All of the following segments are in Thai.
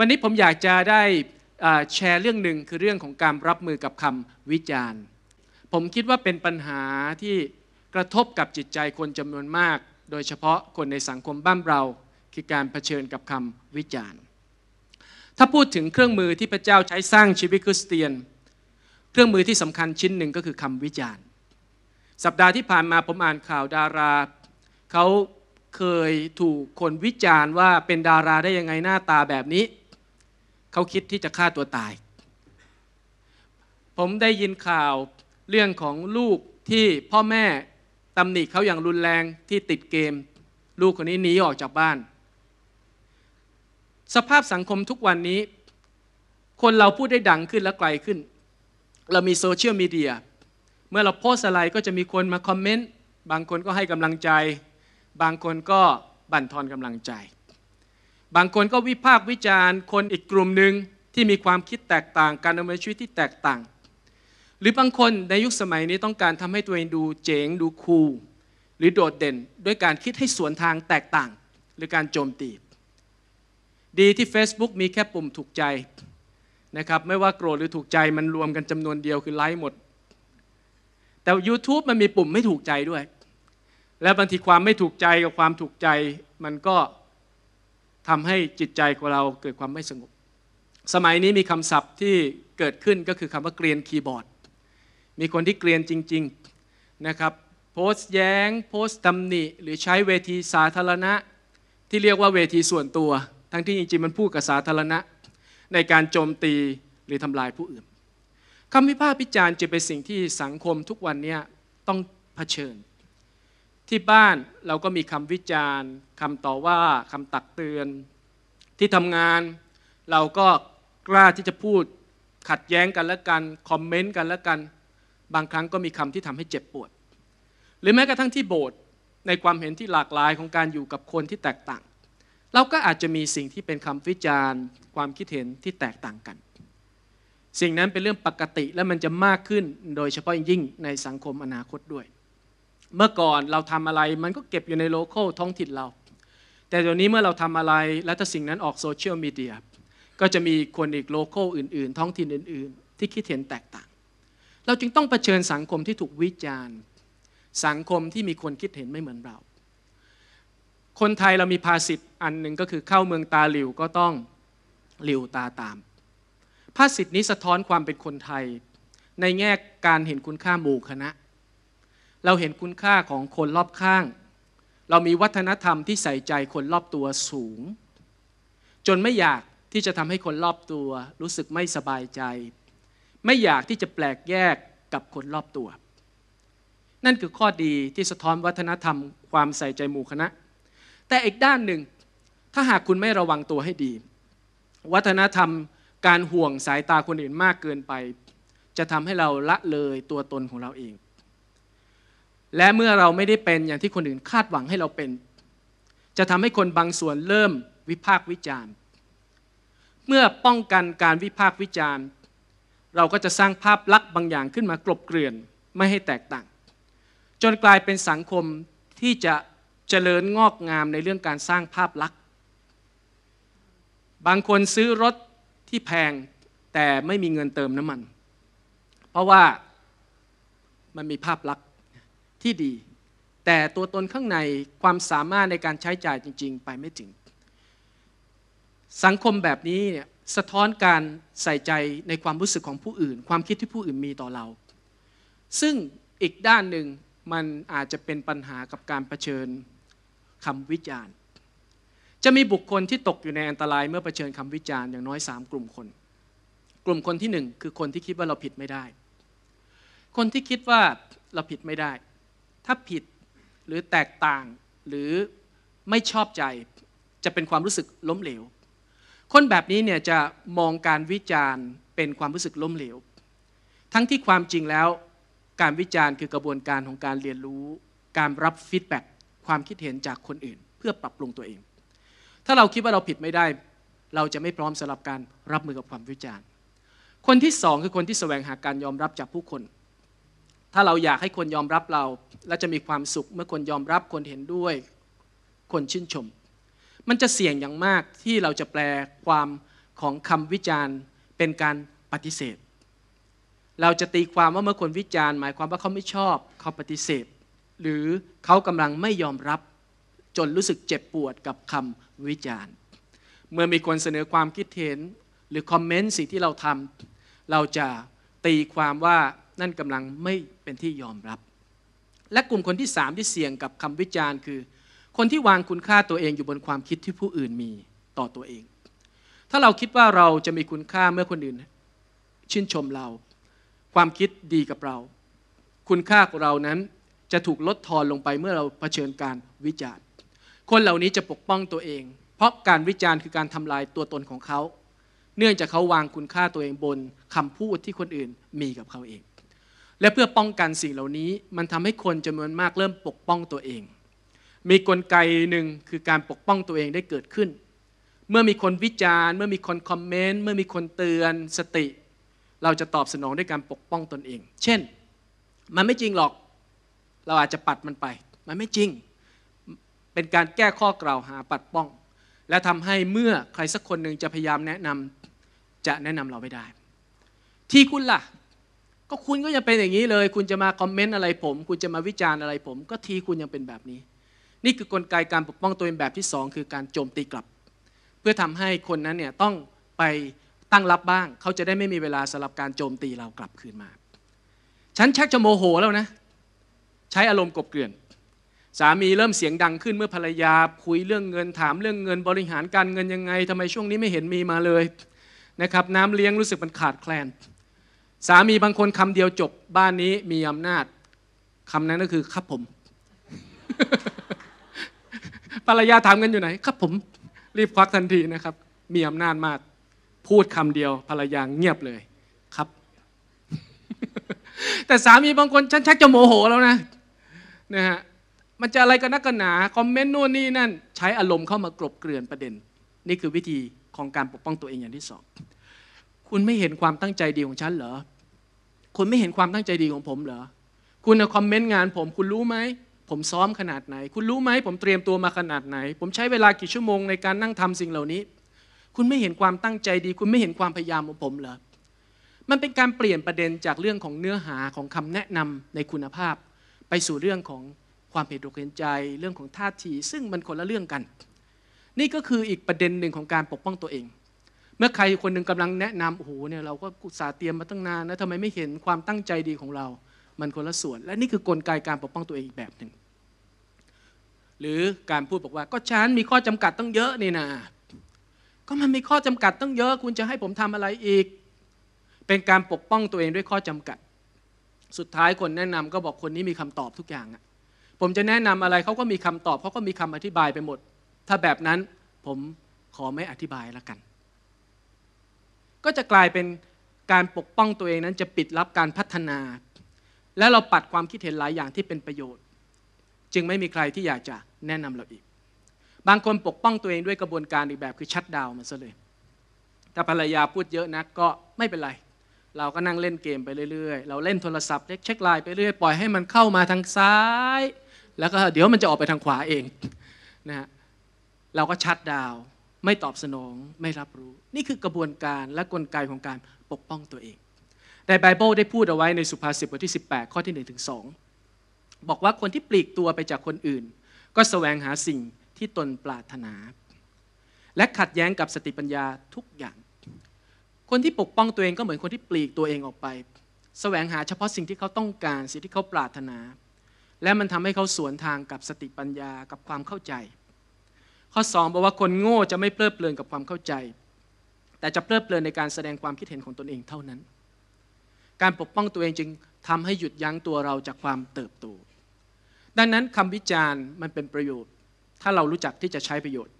วันนี้ผมอยากจะได้แชร์เรื่องหนึ่งคือเรื่องของการรับมือกับคำวิจารณ์ ผมคิดว่าเป็นปัญหาที่กระทบกับจิตใจคนจำนวนมาก โดยเฉพาะคนในสังคมบ้านเราคือการเผชิญกับคำวิจารณ์ ถ้าพูดถึงเครื่องมือที่พระเจ้าใช้สร้างชีวิตคริสเตียน เครื่องมือที่สำคัญชิ้นหนึ่งก็คือคำวิจารณ์ สัปดาห์ที่ผ่านมาผมอ่านข่าวดารา เขาเคยถูกคนวิจารณ์ว่าเป็นดาราได้ยังไงหน้าตาแบบนี้เขาคิดที่จะฆ่าตัวตาย ผมได้ยินข่าวเรื่องของลูกที่พ่อแม่ตำหนิเขาอย่างรุนแรงที่ติดเกม ลูกคนนี้หนีออกจากบ้าน สภาพสังคมทุกวันนี้ คนเราพูดได้ดังขึ้นและไกลขึ้น เรามีโซเชียลมีเดียเมื่อเราโพสอะไรก็จะมีคนมาคอมเมนต์บางคนก็ให้กำลังใจ บางคนก็บั่นทอนกำลังใจบางคนก็วิพากษ์วิจารณ์คนอีกกลุ่มหนึ่งที่มีความคิดแตกต่างการดำเนินชีวิตที่แตกต่าง หรือบางคนในยุคสมัยนี้ต้องการทำให้ตัวเองดูเจ๋งดูคูลหรือโดดเด่นด้วยการคิดให้สวนทางแตกต่าง หรือการโจมตีดีที่ Facebook มีแค่ปุ่มถูกใจนะครับไม่ว่าโกรธหรือถูกใจมันรวมกันจำนวนเดียวคือไลค์หมด แต่ YouTube มันมีปุ่มไม่ถูกใจด้วย และบางทีความไม่ถูกใจกับความถูกใจมันก็ทำให้จิตใจของเราเกิดความไม่สงบ สมัยนี้มีคำศัพท์ที่เกิดขึ้นก็คือคำว่าเกรียนคีย์บอร์ด มีคนที่เกรียนจริง ๆนะครับ โพสต์แย้ง โพสต์ตำหนิ หรือใช้เวทีสาธารณะที่เรียกว่าเวทีส่วนตัว ทั้งที่จริง ๆ มันพูดกับสาธารณะ ในการโจมตีหรือทำลายผู้อื่นคำวิพากษ์วิจารณ์จะเป็นสิ่งที่สังคมทุกวันนี้ต้องเผชิญที่บ้านเราก็มีคำวิจารณ์คำต่อว่าคำตักเตือนที่ทำงาน เราก็กล้าที่จะพูด ขัดแย้งกัน และกันคอมเมนต์กันและกันบางครั้งก็มีคำที่ทำให้เจ็บปวด หรือแม้กระทั่งที่โบสถ์ในความเห็นที่หลากหลายของการอยู่กับคนที่แตกต่าง เราก็อาจจะมีสิ่งที่เป็นคำวิจารณ์ความคิดเห็นที่แตกต่างกัน สิ่งนั้นเป็นเรื่องปกติและมันจะมากขึ้นโดยเฉพาะยิ่งในสังคมอนาคตด้วยเมื่อก่อนเราทำอะไรมันก็เก็บอยู่ในโลเคอลท้องถิ่นเรา แต่เดี๋ยวนี้เมื่อเราทำอะไรแล้วถ้าสิ่งนั้นออกโซเชียลมีเดียก็จะมีคนอีกโลเคอลอื่น ๆ ท้องถิ่นอื่น ๆ ที่คิดเห็นแตกต่าง เราจึงต้องเผชิญสังคมที่ถูกวิจารณ์ สังคมที่มีคนคิดเห็นไม่เหมือนเรา คนไทยเรามีภาษิตอันหนึ่งก็คือเข้าเมืองตาหลิวก็ต้องหลิวตาตาม ภาษิตนี้สะท้อนความเป็นคนไทย ในแง่การเห็นคุณค่าหมู่คณะเราเห็นคุณค่าของคนรอบข้าง เรามีวัฒนธรรมที่ใส่ใจคนรอบตัวสูง จนไม่อยากที่จะทำให้คนรอบตัว รู้สึกไม่สบายใจ ไม่อยากที่จะแปลกแยกกับคนรอบตัว นั่นคือข้อดีที่สะท้อนวัฒนธรรมความใส่ใจหมู่คณะ แต่อีกด้านหนึ่ง ถ้าหากคุณไม่ระวังตัวให้ดี วัฒนธรรมการห่วงสายตาคนอื่นมากเกินไป จะทำให้เราละเลยตัวตนของเราเองและเมื่อเราไม่ได้เป็นอย่างที่คนอื่นคาดหวังให้เราเป็น จะทำให้คนบางส่วนเริ่มวิพากษ์วิจารณ์ เมื่อป้องกันการวิพากษ์วิจารณ์ เราก็จะสร้างภาพลักษณ์บางอย่างขึ้นมากลบเกลื่อนไม่ให้แตกต่าง จนกลายเป็นสังคมที่จะเจริญงอกงามในเรื่องการสร้างภาพลักษณ์ บางคนซื้อรถที่แพงแต่ไม่มีเงินเติมน้ำมัน เพราะว่ามันมีภาพลักษณ์ที่ดี แต่ตัวตนข้างในความสามารถในการใช้จ่ายจริงๆไปไม่ถึง สังคมแบบนี้เนี่ยสะท้อนการใส่ใจในความรู้สึกของผู้อื่น ความคิดที่ผู้อื่นมีต่อเรา ซึ่งอีกด้านหนึ่งมันอาจจะเป็นปัญหากับการรเผชิญคำวิจารณ์จะมีบุคคลที่ตกอยู่ในอันตรายเมื่อเผชิญคำวิจารณ์อย่างน้อย3กลุ่มคน กลุ่มคนที่1คือคนที่คิดว่าเราผิดไม่ได้ คนที่คิดว่าเราผิดไม่ได้ถ้าผิดหรือแตกต่างหรือไม่ชอบใจจะเป็นความรู้สึกล้มเหลว คนแบบนี้เนี่ยจะมองการวิจารณ์เป็นความรู้สึกล้มเหลว ทั้งที่ความจริงแล้ว การวิจารณ์คือกระบวนการของการเรียนรู้ การรับฟีดแบ็กความคิดเห็นจากคนอื่นเพื่อปรับปรุงตัวเอง ถ้าเราคิดว่าเราผิดไม่ได้ เราจะไม่พร้อมสำหรับการรับมือกับความวิจารณ์ คนที่สองคือคนที่แสวงหาการยอมรับจากผู้คนถ้าเราอยากให้คนยอมรับเราและจะมีความสุขเมื่อคนยอมรับคนเห็นด้วย คนชื่นชม มันจะเสี่ยงอย่างมากที่เราจะแปลความของคำวิจารณ์เป็นการปฏิเสธ เราจะตีความว่าเมื่อคนวิจารณ์หมายความว่าเขาไม่ชอบเขาปฏิเสธ หรือเขากำลังไม่ยอมรับ จนรู้สึกเจ็บปวดกับคำวิจารณ์ เมื่อมีคนเสนอความคิดเห็นหรือคอมเมนต์สิ่งที่เราทำเราจะตีความว่านั่นกำลังไม่เป็นที่ยอมรับ และกลุ่มคนที่สามที่เสี่ยงกับคำวิจารณ์คือ คนที่วางคุณค่าตัวเองอยู่บนความคิดที่ผู้อื่นมีต่อตัวเอง ถ้าเราคิดว่าเราจะมีคุณค่าเมื่อคนอื่นชื่นชมเรา ความคิดดีกับเรา คุณค่าของเรานั้นจะถูกลดทอนลงไปเมื่อเราเผชิญการวิจารณ์คนเหล่านี้จะปกป้องตัวเอง เพราะการวิจารณ์คือการทำลายตัวตนของเขา เนื่องจากเขาวางคุณค่าตัวเองบนคำพูดที่คนอื่นมีกับเขาเองและเพื่อป้องกันสิ่งเหล่านี้มันทำให้คนจำนวนมากเริ่มปกป้องตัวเอง มีกลไกหนึ่งคือการปกป้องตัวเองได้เกิดขึ้น เมื่อมีคนวิจารณ์ เมื่อมีคนคอมเมนต์ เมื่อมีคนเตือนสติ เราจะตอบสนองด้วยการปกป้องตนเอง เช่น มันไม่จริงหรอกเราอาจจะปัดมันไป มันไม่จริงเป็นการแก้ข้อกล่าวหาปัดป้อง และทำให้เมื่อใครสักคนหนึ่งจะพยายามแนะนำจะแนะนำเราไม่ได้ ที่คุณล่ะก็คุณก็ยังเป็นอย่างนี้เลย คุณจะมาคอมเมนต์อะไรผม คุณจะมาวิจารณ์อะไรผม ก็ทีคุณยังเป็นแบบนี้ นี่คือกลไกการปกป้องตัวเองแบบที่ 2 คือการโจมตีกลับ เพื่อทำให้คนนั้นเนี่ยต้องไปตั้งรับบ้าง เขาจะได้ไม่มีเวลาสำหรับการโจมตีเรากลับคืนมา ฉันชักจะโมโหแล้วนะ ใช้อารมณ์กบเกลื่อน สามีเริ่มเสียงดังขึ้นเมื่อภรรยาคุยเรื่องเงินถามเรื่องเงินบริหารการเงินยังไง ทำไมช่วงนี้ไม่เห็นมีมาเลยนะครับน้ำเลี้ยงรู้สึกมันขาดแคลนสามีบางคนคำเดียวจบบ้านนี้มีอำนาจคำนั้นก็คือ ครับผม ภรรยาถามกันอยู่ไหน ครับผมรีบควักทันทีนะครับ มีอำนาจมาก พูดคำเดียวภรรยาเงียบเลย ครับ แต่สามีบางคนฉันชักจะโมโหแล้วนะนะฮะมันจะอะไรกันนักกันหนาคอมเมนต์นู่นนี่นั่น ใช้อารมณ์เข้ามากรบเกลื่อนประเด็น นี่คือวิธีของการปกป้องตัวเองอย่างที่สองคุณไม่เห็นความตั้งใจดีของฉันเหรอคุณไม่เห็นความตั้งใจดีของผมเหรอ คุณคอมเมนต์งานผม คุณรู้ไหม ผมซ้อมขนาดไหน คุณรู้ไหม ผมเตรียมตัวมาขนาดไหน ผมใช้เวลากี่ชั่วโมงในการนั่งทำสิ่งเหล่านี้ คุณไม่เห็นความตั้งใจดี คุณไม่เห็นความพยายามของผมเหรอ มันเป็นการเปลี่ยนประเด็นจากเรื่องของเนื้อหาของคำแนะนำในคุณภาพ ไปสู่เรื่องของความเห็นอกเห็นใจ เรื่องของท่าที ซึ่งมันคนละเรื่องกัน นี่ก็คืออีกประเด็นหนึ่งของการปกป้องตัวเองเมื่อใครคนหนึ่งกำลังแนะนำโอ้โหเนี่ยเราก็ุสาเตรียมมาตั้งนานนะทำไมไม่เห็นความตั้งใจดีของเรา มันคนละส่วน และนี่คือกลไกการปกป้องตัวเองอีกแบบหนึ่งหรือการพูดบอกว่าก็ฉันมีข้อจำกัดตั้งเยอะนี่นะก็มันมีข้อจำกัด ตั้งเยอะคุณจะให้ผมทำอะไรอีก เป็นการปกป้องตัวเองด้วยข้อจำกัด สุดท้ายคนแนะนำก็บอกคนนี้มีคำตอบทุกอย่างอะผมจะแนะนำอะไรเขาก็มีคำตอบเขาก็มีคำอธิบายไปหมด ถ้าแบบนั้นผมขอไม่อธิบายแล้วกันก็จะกลายเป็นการปกป้องตัวเองนั้นจะปิดลับการพัฒนา และเราปัดความคิดเห็นหลายอย่างที่เป็นประโยชน์ จึงไม่มีใครที่อยากจะแนะนำเราอีก บางคนปกป้องตัวเองด้วยกระบวนการอีกแบบคือชัดดาวมันซะเลยถ้าภรรยาพูดเยอะนักก็ไม่เป็นไร เราก็นั่งเล่นเกมไปเรื่อยๆเราเล่นโทรศัพท์ เล็กเช็คไลน์ไปเรื่อยปล่อยให้มันเข้ามาทางซ้าย แล้วก็เดี๋ยวมันจะออกไปทางขวาเองนะฮะเราก็ชัดดาวไม่ตอบสนองไม่รับรู้ นี่คือกระบวนการและกลไกของการปกป้องตัวเองแต่ไบเบิลได้พูดเอาไว้ในสุภาษิตบทที่18 ข้อที่1ถึง2บอกว่าคนที่ปลีกตัวไปจากคนอื่น ก็สแสวงหาสิ่งที่ตนปรารถนา และขัดแย้งกับสติปัญญาทุกอย่าง คนที่ปกป้องตัวเองก็เหมือนคนที่ปลีกตัวเองออกไปสแสวงหาเฉพาะสิ่งที่เขาต้องการสิ่งที่เขาปรารถนา และมันทำให้เขาสวนทางกับสติปัญญากับความเข้าใจข้อ2บอกว่าคนโง่จะไม่เพลิดเพลินกับความเข้าใจ แต่จะเพลิดเพลินในการแสดงความคิดเห็นของตนเองเท่านั้น การปกป้องตัวเองจึงทำให้หยุดยั้งตัวเราจากความเติบโต ดังนั้นคำวิจารณ์มันเป็นประโยชน์ ถ้าเรารู้จักที่จะใช้ประโยชน์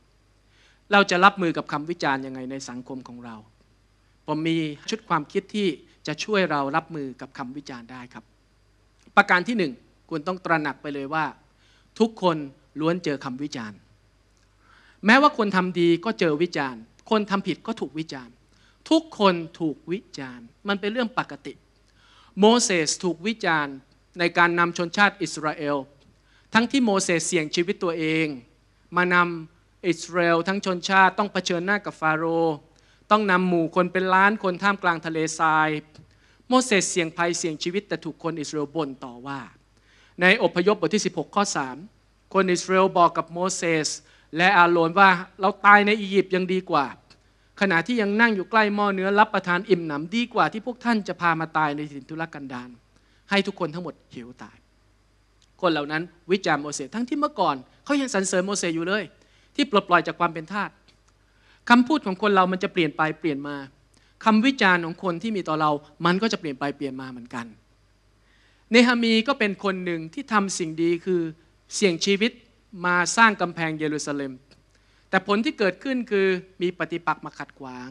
เราจะรับมือกับคำวิจารณ์ยังไงในสังคมของเรา ผมมีชุดความคิดที่จะช่วยเรารับมือกับคำวิจารณ์ได้ครับ ประการที่1คุณต้องตระหนักไปเลยว่า ทุกคนล้วนเจอคำวิจารณ์แม้ว่าคนทำดีก็เจอวิจารณ์ คนทำผิดก็ถูกวิจารณ์ ทุกคนถูกวิจารณ์ มันเป็นเรื่องปกติ โมเสสถูกวิจารณ์ในการนำชนชาติอิสราเอล ทั้งที่โมเสสเสี่ยงชีวิตตัวเอง มานำอิสราเอลทั้งชนชาติต้องเผชิญหน้ากับฟาโรห์ ต้องนำหมู่คนเป็นล้านคนท่ามกลางทะเลทรายโมเสสเสี่ยงภัยเสี่ยงชีวิตแต่ถูกคนอิสราเอลบ่นต่อว่า ในอพยพบทที่16ข้อ3คนอิสราเอลบอกกับโมเสสและอาโรนว่าเราตายในอียิปต์ยังดีกว่า ขณะที่ยังนั่งอยู่ใกล้หม้อเนื้อรับประทานอิ่มหนำดีกว่าที่พวกท่านจะพามาตายในสินทุรกันดารให้ทุกคนทั้งหมดหิวตาย คนเหล่านั้น วิจารโมเสสทั้งที่เมื่อก่อน เขายังสรรเสริญโมเสสอยู่เลย ที่ปลดปล่อยจากความเป็นทาสคำพูดของคนเรามันจะเปลี่ยนไปเปลี่ยนมาคำวิจารณ์ของคนที่มีต่อเรา มันก็จะเปลี่ยนไปเปลี่ยนมาเหมือนกัน เนฮามีก็เป็นคนหนึ่งที่ทำสิ่งดีคือเสี่ยงชีวิตมาสร้างกำแพงเยรูซาเล็ม แต่ผลที่เกิดขึ้นคือมีปฏิปักษ์มาขัดขวาง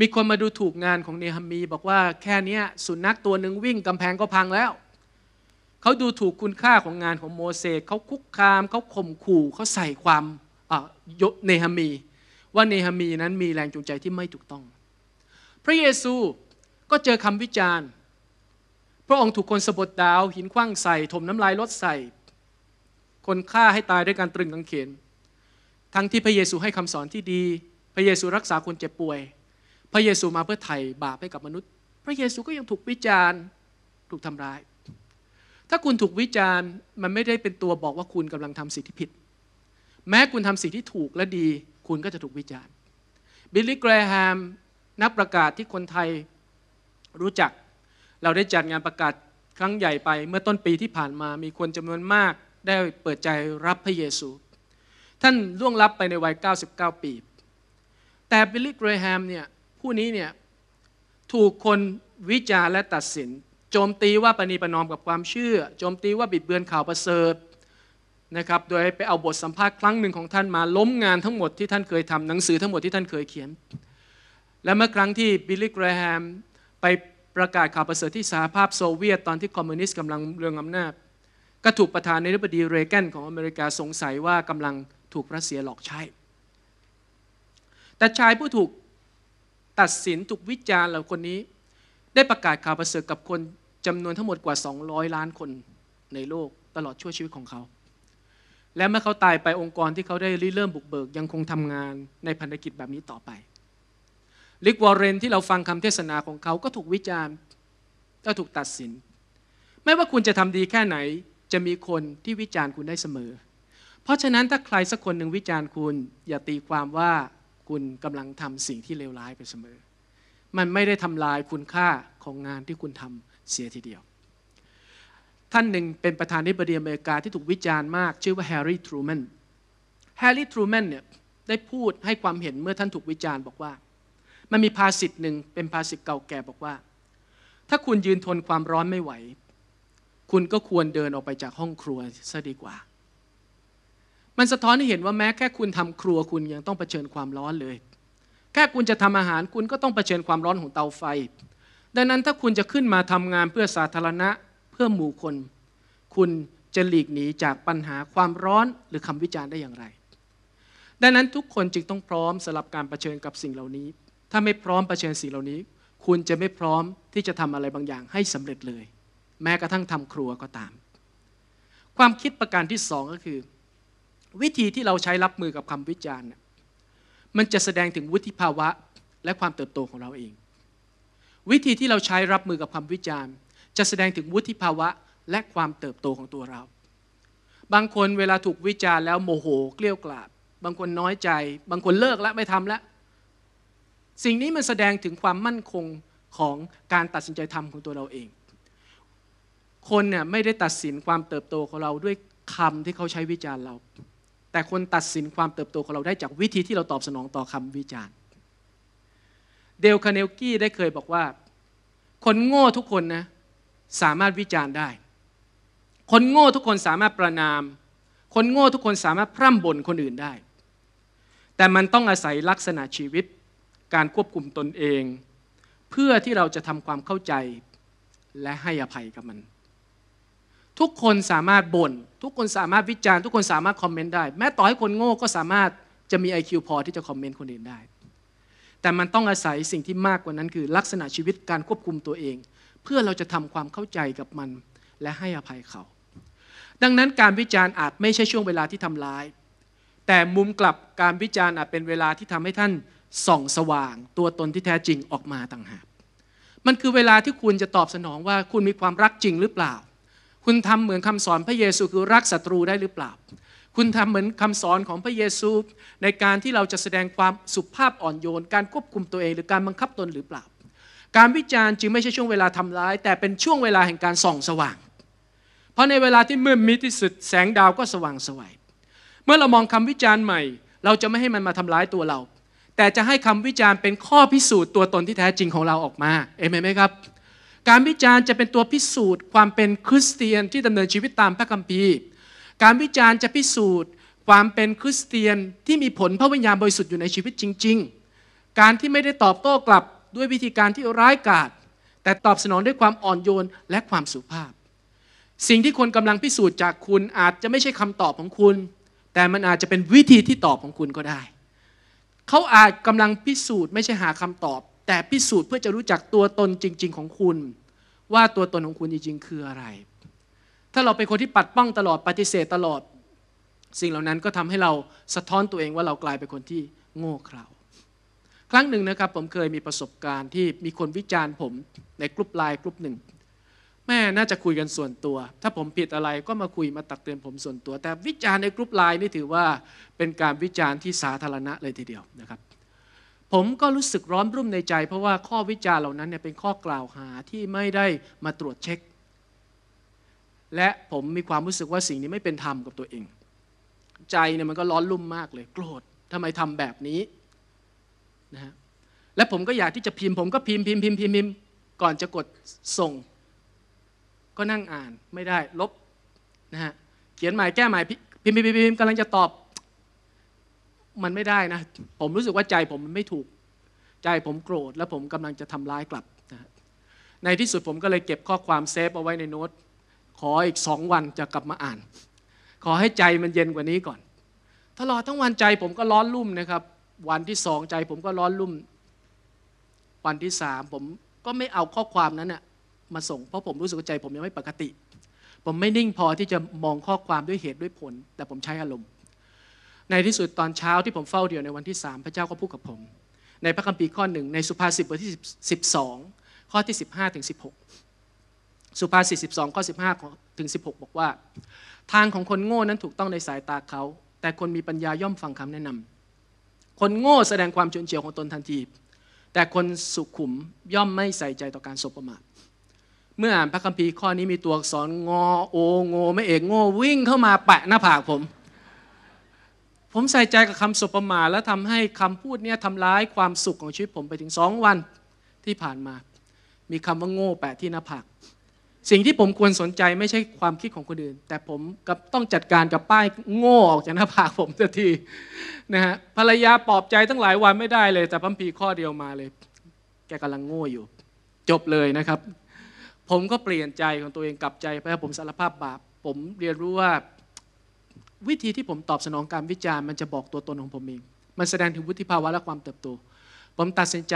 มีคนมาดูถูกงานของเนหามี บอกว่าแค่นี้สุนัขตัวหนึ่งวิ่ง กำแพงก็พังแล้ว เขาดูถูกคุณค่าของงานของโมเสสเขาคุกคามเขาข่มขู่เขาใส่ความยเนหามี ว่าเนหามีนั้นมีแรงจูงใจที่ไม่ถูกต้อง พระเยซูก็เจอคำวิจารณ์ พระองค์ถูกคนสะบดดาวหินคว้างใส่ถมน้ำลายลดใส่คนฆ่าให้ตายด้วยการตรึงกางเขนทั้งที่พระเยซูให้คำสอนที่ดี พระเยซูรักษาคนเจ็บป่วย พระเยซูมาเพื่อไถ่บาปให้กับมนุษย์ พระเยซูก็ยังถูกวิจารณ์ถูกทำร้าย ถ้าคุณถูกวิจารณ์มันไม่ได้เป็นตัวบอกว่าคุณกำลังทำสิ่งที่ผิด แม้คุณทำสิ่งที่ถูกและดี คุณก็จะถูกวิจารณ์ บิลลี่แกรแฮม นักประกาศที่คนไทยรู้จัก เราได้จัดงานประกาศครั้งใหญ่ไปเมื่อต้นปีที่ผ่านมามีคนจำนวนมากได้เปิดใจรับพระเยซู ท่านล่วงลับไปในวัย 99 ปี แต่บิลลี่เกรแฮมเนี่ยผู้นี้เนี่ยถูกคนวิจารและตัดสินโจมตีว่าปณีประนอมกับความเชื่อ โจมตีว่าบิดเบือนข่าวประเสริฐนะครับโดยไปเอาบทสัมภาษณ์ครั้งหนึ่งของท่านมาล้มงานทั้งหมดที่ท่านเคยทำหนังสือทั้งหมดที่ท่านเคยเขียน และเมื่อครั้งที่บิลลี่เกรแฮม ไปประกาศข่าวประเสริฐที่สหภาพโซเวียต ตอนที่คอมมิวนิสต์กำลังเรืองอำนาจก็ถูกประธานรัฐบดีเรแกนของอเมริกาสงสัยว่ากำลังถูกรัสเซียหลอกใช้ แต่ชายผู้ถูกตัดสินถูกวิจารณ์เหล่าคนนี้ได้ประกาศข่าวประเสริฐกับคนจำนวนทั้งหมดกว่า 200 ล้านคนในโลกตลอดชั่วชีวิตของเขา และเมื่อเขาตายไปองค์กรที่เขาได้ริเริ่มบุกเบิกยังคงทำงานในพันธกิจแบบนี้ต่อไป ลิกวอร์เรนที่เราฟังคำเทศนาของเขา ก็ถูกวิจารณ์ก็ถูกตัดสินไม่ว่าคุณจะทำดีแค่ไหนจะมีคนที่วิจารณ์คุณได้เสมอ เพราะฉะนั้นถ้าใครสักคนหนึ่งวิจารณ์คุณ อย่าตีความว่าคุณกำลังทำสิ่งที่เลวร้ายไปเสมอ มันไม่ได้ทำลายคุณค่าของงานที่คุณทำเสียทีเดียว ท่านหนึ่งเป็นประธานธิบดีอเมริกาที่ถูกวิจารณ์มากชื่อว่าแฮร์รี่ทรูแมน แฮร์รี่ทรูแมนเนี่ยได้พูดให้ความเห็นเมื่อท่านถูกวิจารณ์บอกว่ามันมีภาษิตหนึ่งเป็นภาษิตเก่าแก่บอกว่า ถ้าคุณยืนทนความร้อนไม่ไหวคุณก็ควรเดินออกไปจากห้องครัวซะดีกว่า มันสะท้อนให้เห็นว่าแม้แค่คุณทำครัวคุณยังต้องเผชิญความร้อนเลย แค่คุณจะทำอาหารคุณก็ต้องเผชิญความร้อนของเตาไฟ ดังนั้นถ้าคุณจะขึ้นมาทำงานเพื่อสาธารณะเพื่อหมู่คนคุณจะหลีกหนีจากปัญหาความร้อนหรือคำวิจารณ์ได้อย่างไร ดังนั้นทุกคนจึงต้องพร้อมสำหรับการรเผชิญกับสิ่งเหล่านี้ ถ้าไม่พร้อมเผชิญสิ่งเหล่านี้ คุณจะไม่พร้อมที่จะทำอะไรบางอย่างให้สำเร็จเลยแม้กระทั่งทำครัวก็ตาม ความคิดประการที่สองก็คือ วิธีที่เราใช้รับมือกับคาวิจารณ์มันจะแสดงถึงวุฒิภาวะ และความเติบโตของเราเอง วิธีที่เราใช้รับมือกับคาวิจารณ์ จะแสดงถึงวุฒิภาวะ และความเติบโตของตัวเรา บางคนเวลาถูกวิจารณ์แล้วโมโห เกลี้ยกล่อมบางคนน้อยใจ บางคนเลิกแล้วไม่ทำแล้วสิ่งนี้มันแสดงถึงความมั่นคงของการตัดสินใจทำของตัวเราเองคนเนี่ยไม่ได้ตัดสินความเติบโตของเราด้วยคำที่เขาใช้วิจารณ์เรา แต่คนตัดสินความเติบโตของเราได้จากวิธีที่เราตอบสนองต่อคำวิจารณ์เดลคาเนลกี้ได้เคยบอกว่า คนโง่ทุกคนนะสามารถวิจารณ์ได้ คนโง่ทุกคนสามารถประนาม คนโง่ทุกคนสามารถพร่ำบ่นคนอื่นได้ แต่มันต้องอาศัยลักษณะชีวิต การควบคุมตนเอง เพื่อที่เราจะทำความเข้าใจและให้อภัยกับมันทุกคนสามารถบน่นทุกคนสามารถวิจารณ์ทุกคนสามารถคอมเมนต์ได้ แม้ต่อให้คนโง่ก็สามารถจะมี IQ พอที่จะคอมเมนต์คนอื่นได้ แต่มันต้องอาศัยสิ่งที่มากกว่านั้นคือลักษณะชีวิตการควบคุมตัวเอง เพื่อเราจะทำความเข้าใจกับมัน และให้อภัยเขา ดังนั้นการวิจารณ์อาจไม่ใช่ช่วงเวลาที่ทำร้าย แต่มุมกลับการวิจารณ์อาจเป็นเวลาที่ทำให้ท่านส่อง สว่าง ตัวตนที่แท้จริงออกมาต่างหากมันคือเวลาที่คุณจะตอบสนองว่าคุณมีความรักจริงหรือเปล่าคุณทำเหมือนคำสอนพระเยซูคือรักศัตรูได้หรือเปล่า คุณทำเหมือนคำสอนของพระเยซู ในการที่เราจะแสดงความสุภาพอ่อนโยนการควบคุมตัวเอง หรือการบังคับตนหรือเปล่า การวิจารณ์จึงไม่ใช่ช่วงเวลาทำร้าย แต่เป็นช่วงเวลาแห่งการส่องสว่าง เพราะในเวลาที่มืดมิดที่สุดแสงดาวก็สว่างสวยเมื่อเรามองคำวิจารณ์ใหม่ เราจะไม่ให้มันมาทำร้ายตัวเรา แต่จะให้คำวิจารณ์เป็นข้อพิสูจน์ตัวตนที่แท้จริงของเราออกมา เอเมนไหมครับการวิจารณ์จะเป็นตัวพิสูจน์ความเป็นคริสเตียนที่ดำเนินชีวิตตามพระคัมภีร์การวิจารณ์จะพิสูจน์ ความเป็นคริสเตียนที่มีผลพระวิญญาณบริสุทธิ์อยู่ในชีวิตจริง ๆ การที่ไม่ได้ตอบโต้กลับด้วยวิธีการที่ร้ายกาจแต่ตอบสนองด้วยความอ่อนโยนและความสุภาพ สิ่งที่คนกำลังพิสูจน์จากคุณอาจจะไม่ใช่คำตอบของคุณ แต่มันอาจจะเป็นวิธีที่ตอบของคุณก็ได้ เขาอาจกำลังพิสูจน์ไม่ใช่หาคำตอบแต่พิสูจน์เพื่อจะรู้จักตัวตนจริงๆของคุณ ว่าตัวตนของคุณจริงๆ คืออะไร ถ้าเราเป็นคนที่ปัดป้องตลอดปฏิเสธตลอด สิ่งเหล่านั้นก็ทำให้เราสะท้อนตัวเองว่าเรากลายเป็นคนที่โง่เขลาครั้งหนึ่งนะครับผมเคยมีประสบการณ์ที่มีคนวิจารณ์ผมในกลุ่มไลน์กลุ่มหนึ่ง แม่น่าจะคุยกันส่วนตัว ถ้าผมผิดอะไรก็มาคุยมาตักเตือนผมส่วนตัว แต่วิจารณ์ในกลุ่มไลน์นี่ถือว่าเป็นการวิจารณ์ที่สาธารณะ เลยทีเดียวนะครับผมก็รู้สึกร้อนรุ่มในใจ เพราะว่าข้อวิจารเหล่านั้นเนี่ยเป็นข้อกล่าวหาที่ไม่ได้มาตรวจเช็ค และผมมีความรู้สึกว่าสิ่งนี้ไม่เป็นธรรมกับตัวเอง ใจเนี่ยมันก็ร้อนรุ่มมากเลยโกรธทำไมทำแบบนี้นะฮะและผมก็อยากที่จะพิมพ์ผมก็พิมพ์พิมพ์พิมพ์พิมพ์พิมพ์ก่อนจะกดส่ง ก็นั่งอ่านไม่ได้ลบนะฮะเขียนหมายแก้หมายพิมพ์พิมพ์พิมพ์กำลังจะตอบมันไม่ได้นะ ผมรู้สึกว่าใจผมมันไม่ถูก ใจผมโกรธแล้วผมกำลังจะทำร้ายกลับนะในที่สุดผมก็เลยเก็บข้อความเซฟเอาไว้ในโน้ต ขออีกสองวันจะกลับมาอ่าน ขอให้ใจมันเย็นกว่านี้ก่อนตลอดทั้งวันใจผมก็ร้อนรุ่มนะครับ วันที่สองใจผมก็ร้อนรุ่ม วันที่สามผมก็ไม่เอาข้อความนั้นนะ่ะมาส่ง เพราะผมรู้สึกใจ ผมยังไม่ปกติ ผมไม่นิ่งพอที่จะมองข้อความด้วยเหตุด้วยผล แต่ผมใช้อารมณ์ในที่สุดตอนเช้าที่ผมเฝ้าเดี่ยวในวันที่สามพระเจ้าก็พูดกับผม ในพระคัมภีร์ข้อหนึ่งในสุภาษิตบทที่12 ข้อที่15ถึง16 สุภาษิต12 ข้อ 15ถึง16 บอกว่า ทางของคนโง่นั้นถูกต้องในสายตาเขา แต่คนมีปัญญาย่อมฟังคำแนะนำ คนโง่แสดงความฉุนเฉียวของตนทันทีแต่คนสุขุมย่อมไม่ใส่ใจต่อการสบประมาทเมื่ออ่านพระคัมภีร์ข้อนี้มีตัวอักษรงอโอโงไม่เอกโง่วิ่งเข้ามาแปะหน้าผากผมผมใส่ใจกับคำสบประมาทและทำให้คำพูดเนี่ยทำร้ายความสุขของชีวิตผมไปถึงสองวันที่ผ่านมา มีคำว่าโง่แปะที่หน้าผาก สิ่งที่ผมควรสนใจไม่ใช่ความคิดของคนอื่น แต่ผมกับต้องจัดการกับป้ายโง่ออกจากหน้าผากผมทันทีนะฮะภรรยาปลอบใจตั้งหลายวันไม่ได้เลยแต่พัมพีข้อเดียวมาเลย แกกำลังโง่อยู่ จบเลยนะครับ ผมก็เปลี่ยนใจของตัวเองกลับใจเพราะผมสารภาพบาปผมเรียนรู้ว่าวิธีที่ผมตอบสนองการวิจารณ์มันจะบอกตัวตน ของผมเอง มันแสดงถึงวุฒิภาวะและความเติบโต ผมตัดสินใจ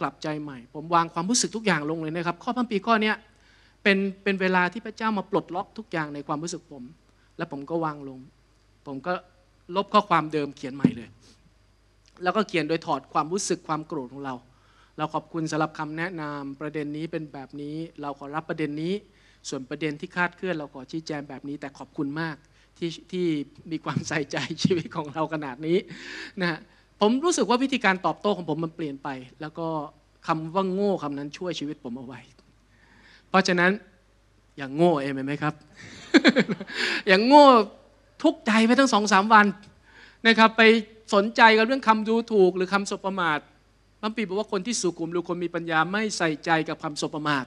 กลับใจใหม่ ผมวางความรู้สึกทุกอย่างลงเลยนะครับ ข้อพันปี ข้อนี้เป็นเป็นเวลาที่พระเจ้ามาปลดล็อกทุกอย่างในความรู้สึกผม และผมก็วางลง ผมก็ลบข้อความเดิมเขียนใหม่เลย แล้วก็เขียนโดยถอดความรู้สึกความโกรธของเรา เราขอบคุณสำหรับคำแนะนำประเด็นนี้เป็นแบบนี้ เราขอรับประเด็นนี้ ส่วนประเด็นที่คาดเคลื่อนเราขอชี้แจงแบบนี้ แต่ขอบคุณมากที่ที่มีความใส่ใจชีวิตของเราขนาดนี้นะผมรู้สึกว่าวิธีการตอบโต้ของผมมันเปลี่ยนไป แล้วก็คำว่าโง่คำนั้นช่วยชีวิตผมเอาไว้ เพราะฉะนั้นอย่างโง่เองไหมครับ อย่างโง่ทุกใจไปทั้งสองสามวันนะครับ ไปสนใจกับเรื่องคำดูถูกหรือคำสบประมาทพระปีบอกว่าคนที่สุขุมหรือคนมีปัญญาไม่ใส่ใจกับคำสบประมาท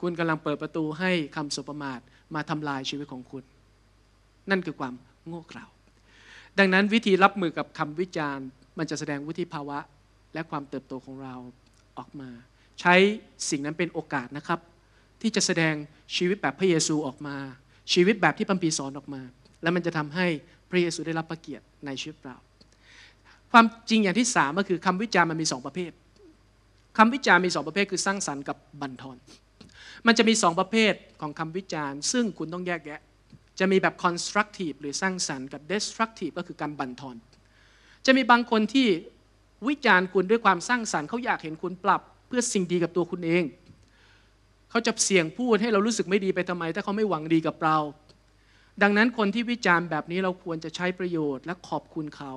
คุณกำลังเปิดประตูให้คำสบประมาทมาทำลายชีวิตของคุณนั่นคือความโง่เขลาดังนั้นวิธีรับมือกับคำวิจารณ์ มันจะแสดงวุฒิภาวะ และความเติบโตของเราออกมา ใช้สิ่งนั้นเป็นโอกาสนะครับ ที่จะแสดงชีวิตแบบพระเยซูออกมา ชีวิตแบบที่พัมพีสอนออกมา และมันจะทำให้พระเยซูได้รับประเกียรติในชีวิตเราความจริงอย่างที่สามก็คือคำวิจารณ์มันมีสองประเภท คำวิจารณ์มีสองประเภทคือสร้างสรรค์กับบันทอนมันจะมีสองประเภทของคำวิจารณ์ซึ่งคุณต้องแยกแยะจะมีแบบ constructive หรือสร้างสรรค์กับ destructive ก็คือการบั่นทอน จะมีบางคนที่วิจารณ์คุณด้วยความสร้างสรรค์เขาอยากเห็นคุณปรับ เพื่อสิ่งดีกับตัวคุณเอง เขาจะเสี่ยงพูดให้เรารู้สึกไม่ดีไปทำไม ถ้าเขาไม่หวังดีกับเรา ดังนั้นคนที่วิจารณ์แบบนี้เราควรจะใช้ประโยชน์ และขอบคุณเขา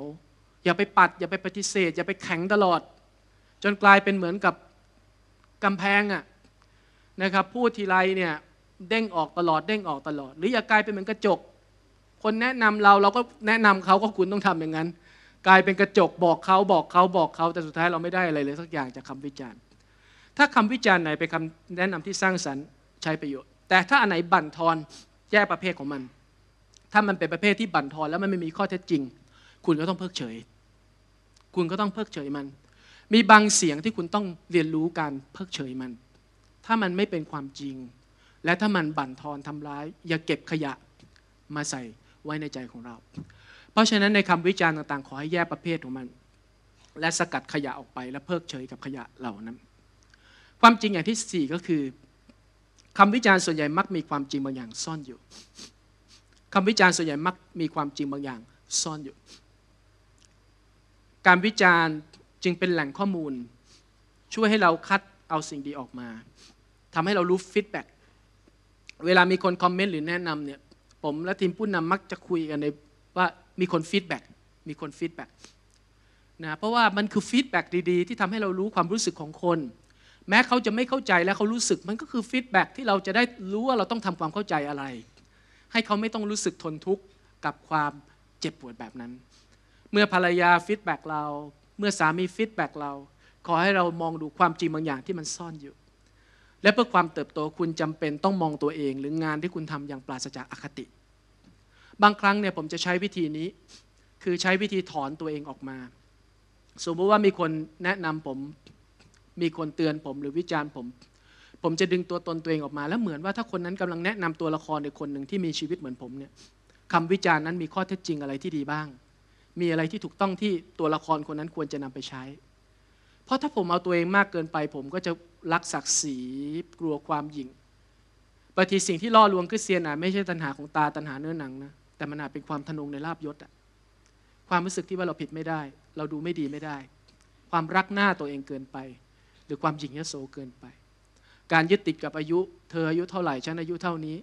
อย่าไปปัด อย่าไปปฏิเสธอย่าไปแข็งตลอด จนกลายเป็นเหมือนกับกำแพงอะนะครับพูดทีไรเนี่ยเด้งออกตลอดเด้งออกตลอดหรืออย่ากลายเป็นเหมือนกระจก คนแนะนำเราเราก็แนะนำเขาก็คุณต้องทำอย่างนั้น กลายเป็นกระจกบอกเขาบอกเขาบอกเขาแต่สุดท้ายเราไม่ได้อะไรเลยสักอย่างจากคาวิจารณ์ถ้าคำวิจารณ์ไหนเป็นคำแนะนำที่สร้างสรรค์ใช้ประโยชน์ แต่ถ้าอันไหนบั่นทอนแยกประเภทของมัน ถ้ามันเป็นประเภทที่บั่นทอน แล้วมันไม่มีข้อเท็จจริง คุณก็ต้องเพิกเฉย คุณก็ต้องเพิกเฉยมัน มีบางเสียงที่คุณต้องเรียนรู้การเพิกเฉยมัน ถ้ามันไม่เป็นความจริงและถ้ามันบั่นทอนทำร้าย อย่าเก็บขยะมาใส่ไว้ในใจของเรา เพราะฉะนั้นในคำวิจารณ์ต่างๆขอให้แยกประเภทของมัน และสกัดขยะออกไปและเพิกเฉยกับขยะเหล่านั้น ความจริงอย่างที่4ก็คือคำวิจารณ์ส่วนใหญ่มักมีความจริงบางอย่างซ่อนอยู่ คำวิจารณ์ส่วนใหญ่มัก มีความจริงบางอย่างซ่อนอยู่ การวิจารณ์จึงเป็นแหล่งข้อมูล ช่วยให้เราคัดเอาสิ่งดีออกมาทำให้เรารู้ฟีดแบ็กเวลามีคนคอมเมนต์หรือแนะนำเนี่ยผมและทีมผู้นำมักจะคุยกันในว่ามีคนฟีดแบ็กมีคนฟีดแบ็กนะเพราะว่ามันคือฟีดแบ็กดีๆ ที่ทำให้เรารู้ความรู้สึกของคน แม้เขาจะไม่เข้าใจและเขารู้สึกมันก็คือฟีดแบ็กที่เราจะได้รู้ว่าเราต้องทำความเข้าใจอะไร ให้เขาไม่ต้องรู้สึกทนทุกข์กับความเจ็บปวดแบบนั้น เมื่อภรรยาฟีดแบ็กเรา เมื่อสามีฟีดแบ็กเราขอให้เรามองดูความจริงบางอย่างที่มันซ่อนอยู่และเพื่อความเติบโตคุณจำเป็นต้องมองตัวเอง หรืองานที่คุณทำอย่างปราศจากอคติ บางครั้งเนี่ยผมจะใช้วิธีนี้ คือใช้วิธีถอนตัวเองออกมา สมมติว่ามีคนแนะนำผม มีคนเตือนผม หรือวิจารณ์ผม ผมจะดึงตัวตนตัวเองออกมา แล้วเหมือนว่าถ้าคนนั้นกำลังแนะนำตัวละครในคนหนึ่งที่มีชีวิตเหมือนผมเนี่ยคำวิจารณ์นั้นมีข้อเท็จจริงอะไรที่ดีบ้าง มีอะไรที่ถูกต้องที่ตัวละครคนนั้นควรจะนำไปใช้เพราะถ้าผมเอาตัวเองมากเกินไป ผมก็จะรักศักดิ์ศรีกลัวความหยิ่งบางทีสิ่งที่ล่อลวงคือเซียนอ่ะไม่ใช่ตัณหาของตาตัณหาเนื้อหนังนะแต่มันอาจเป็นความทนงในลาบยศอ่ะ ความรู้สึกที่ว่าเราผิดไม่ได้ เราดูไม่ดีไม่ได้ ความรักหน้าตัวเองเกินไป หรือความหยิ่งยโสเกินไป การยึดติดกับอายุ เธออายุเท่าไหร่ฉันอายุเท่านี้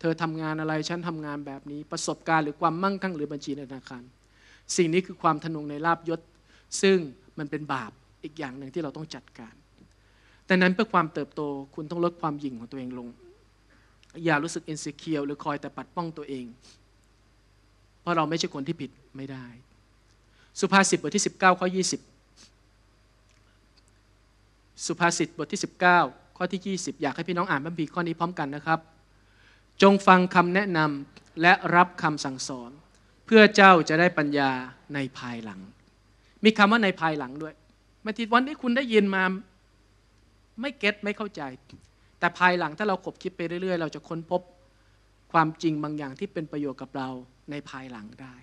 เธอทำงานอะไรฉันทำงานแบบนี้ ประสบการณ์หรือความมั่งคั่งหรือบัญชีธนาคาร สิ่งนี้คือความทนงในลาบยศซึ่งมันเป็นบาปอีกอย่างหนึ่งที่เราต้องจัดการ แต่นั้นเพื่อความเติบโตคุณต้องลดความหยิ่งของตัวเองลง อย่ารู้สึกอินสิเคียวหรือคอยแต่ปัดป้องตัวเอง เพราะเราไม่ใช่คนที่ผิดไม่ได้ สุภาษิตบทที่ 19 ข้อ 20 สุภาษิตบทที่ 19 ข้อที่ 20 อยากให้พี่น้องอ่านบัมพีข้อนี้พร้อมกันนะครับ จงฟังคำแนะนำและรับคำสั่งสอน เพื่อเจ้าจะได้ปัญญาในภายหลัง มีคำว่าในภายหลังด้วยืาอทีวันที่คุณได้ยินมา ไม่เก็ตไม่เข้าใจ แต่ภายหลังถ้าเราขบคิดไปเรื่อย ๆ เราจะค้นพบความจริงบางอย่างที่เป็นประโยชน์กับเราในภายหลังได้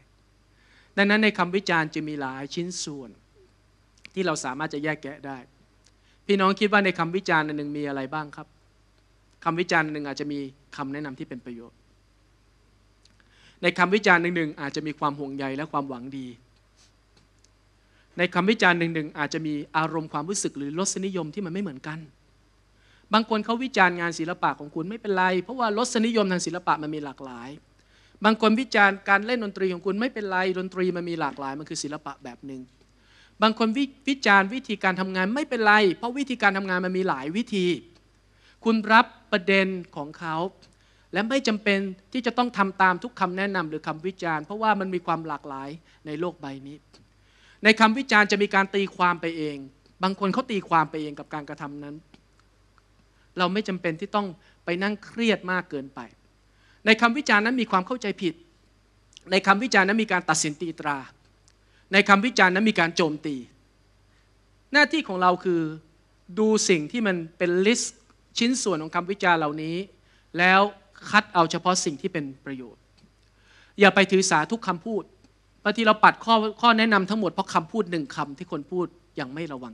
ดังนั้นในคำวิจารณ์จะมีหลายชิ้นส่วน ที่เราสามารถจะแยกแยะได้ พี่น้องคิดว่าในคำวิจารณ์หนึ่งมีอะไรบ้างครับคำวิจารณ์หนึ่งอาจจะมีคำแนะนำที่เป็นประโยชน์ในคำวิจารณ์หนึ่งอาจจะมีความห่วงใยและความหวังดีในคำวิจารณ์หนึ่งๆอาจจะมีอารมณ์ความรู้สึกหรือรสนิยมที่มันไม่เหมือนกัน บางคนเขาวิจารณ์งานศิลปะของคุณไม่เป็นไร เพราะว่ารสนิยมทางศิลปะมันมีหลากหลาย บางคนวิจารณ์การเล่นดนตรีของคุณไม่เป็นไรดนตรีมันมีหลากหลายมันคือศิลปะแบบหนึ่ง บางคนววิจารณ์วิธีการทำงานไม่เป็นไร เพราะวิธีการทำงานมันมีหลายวิธี คุณรับประเด็นของเขา และไม่จำเป็นที่จะต้องทำตามทุกคำแนะนำหรือคำวิจารณ์ เพราะว่ามันมีความหลากหลายในโลกใบนี้ในคำวิจารณ์จะมีการตีความไปเอง บางคนเขาตีความไปเองกับการกระทำนั้น เราไม่จำเป็นที่ต้องไปนั่งเครียดมากเกินไป ในคำวิจารณ์นั้นมีความเข้าใจผิด ในคำวิจารณ์นั้นมีการตัดสินตีตรา ในคำวิจารณ์นั้นมีการโจมตี หน้าที่ของเราคือดูสิ่งที่มันเป็นลิสต์ชิ้นส่วนของคำวิจารณ์เหล่านี้ แล้วคัดเอาเฉพาะสิ่งที่เป็นประโยชน์ อย่าไปถือสาทุกคำพูดบางทีเราปัดข้อข้อแนะนำทั้งหมดเพราะคาพูดหนึ่งคำที่คนพูดยังไม่ระวัง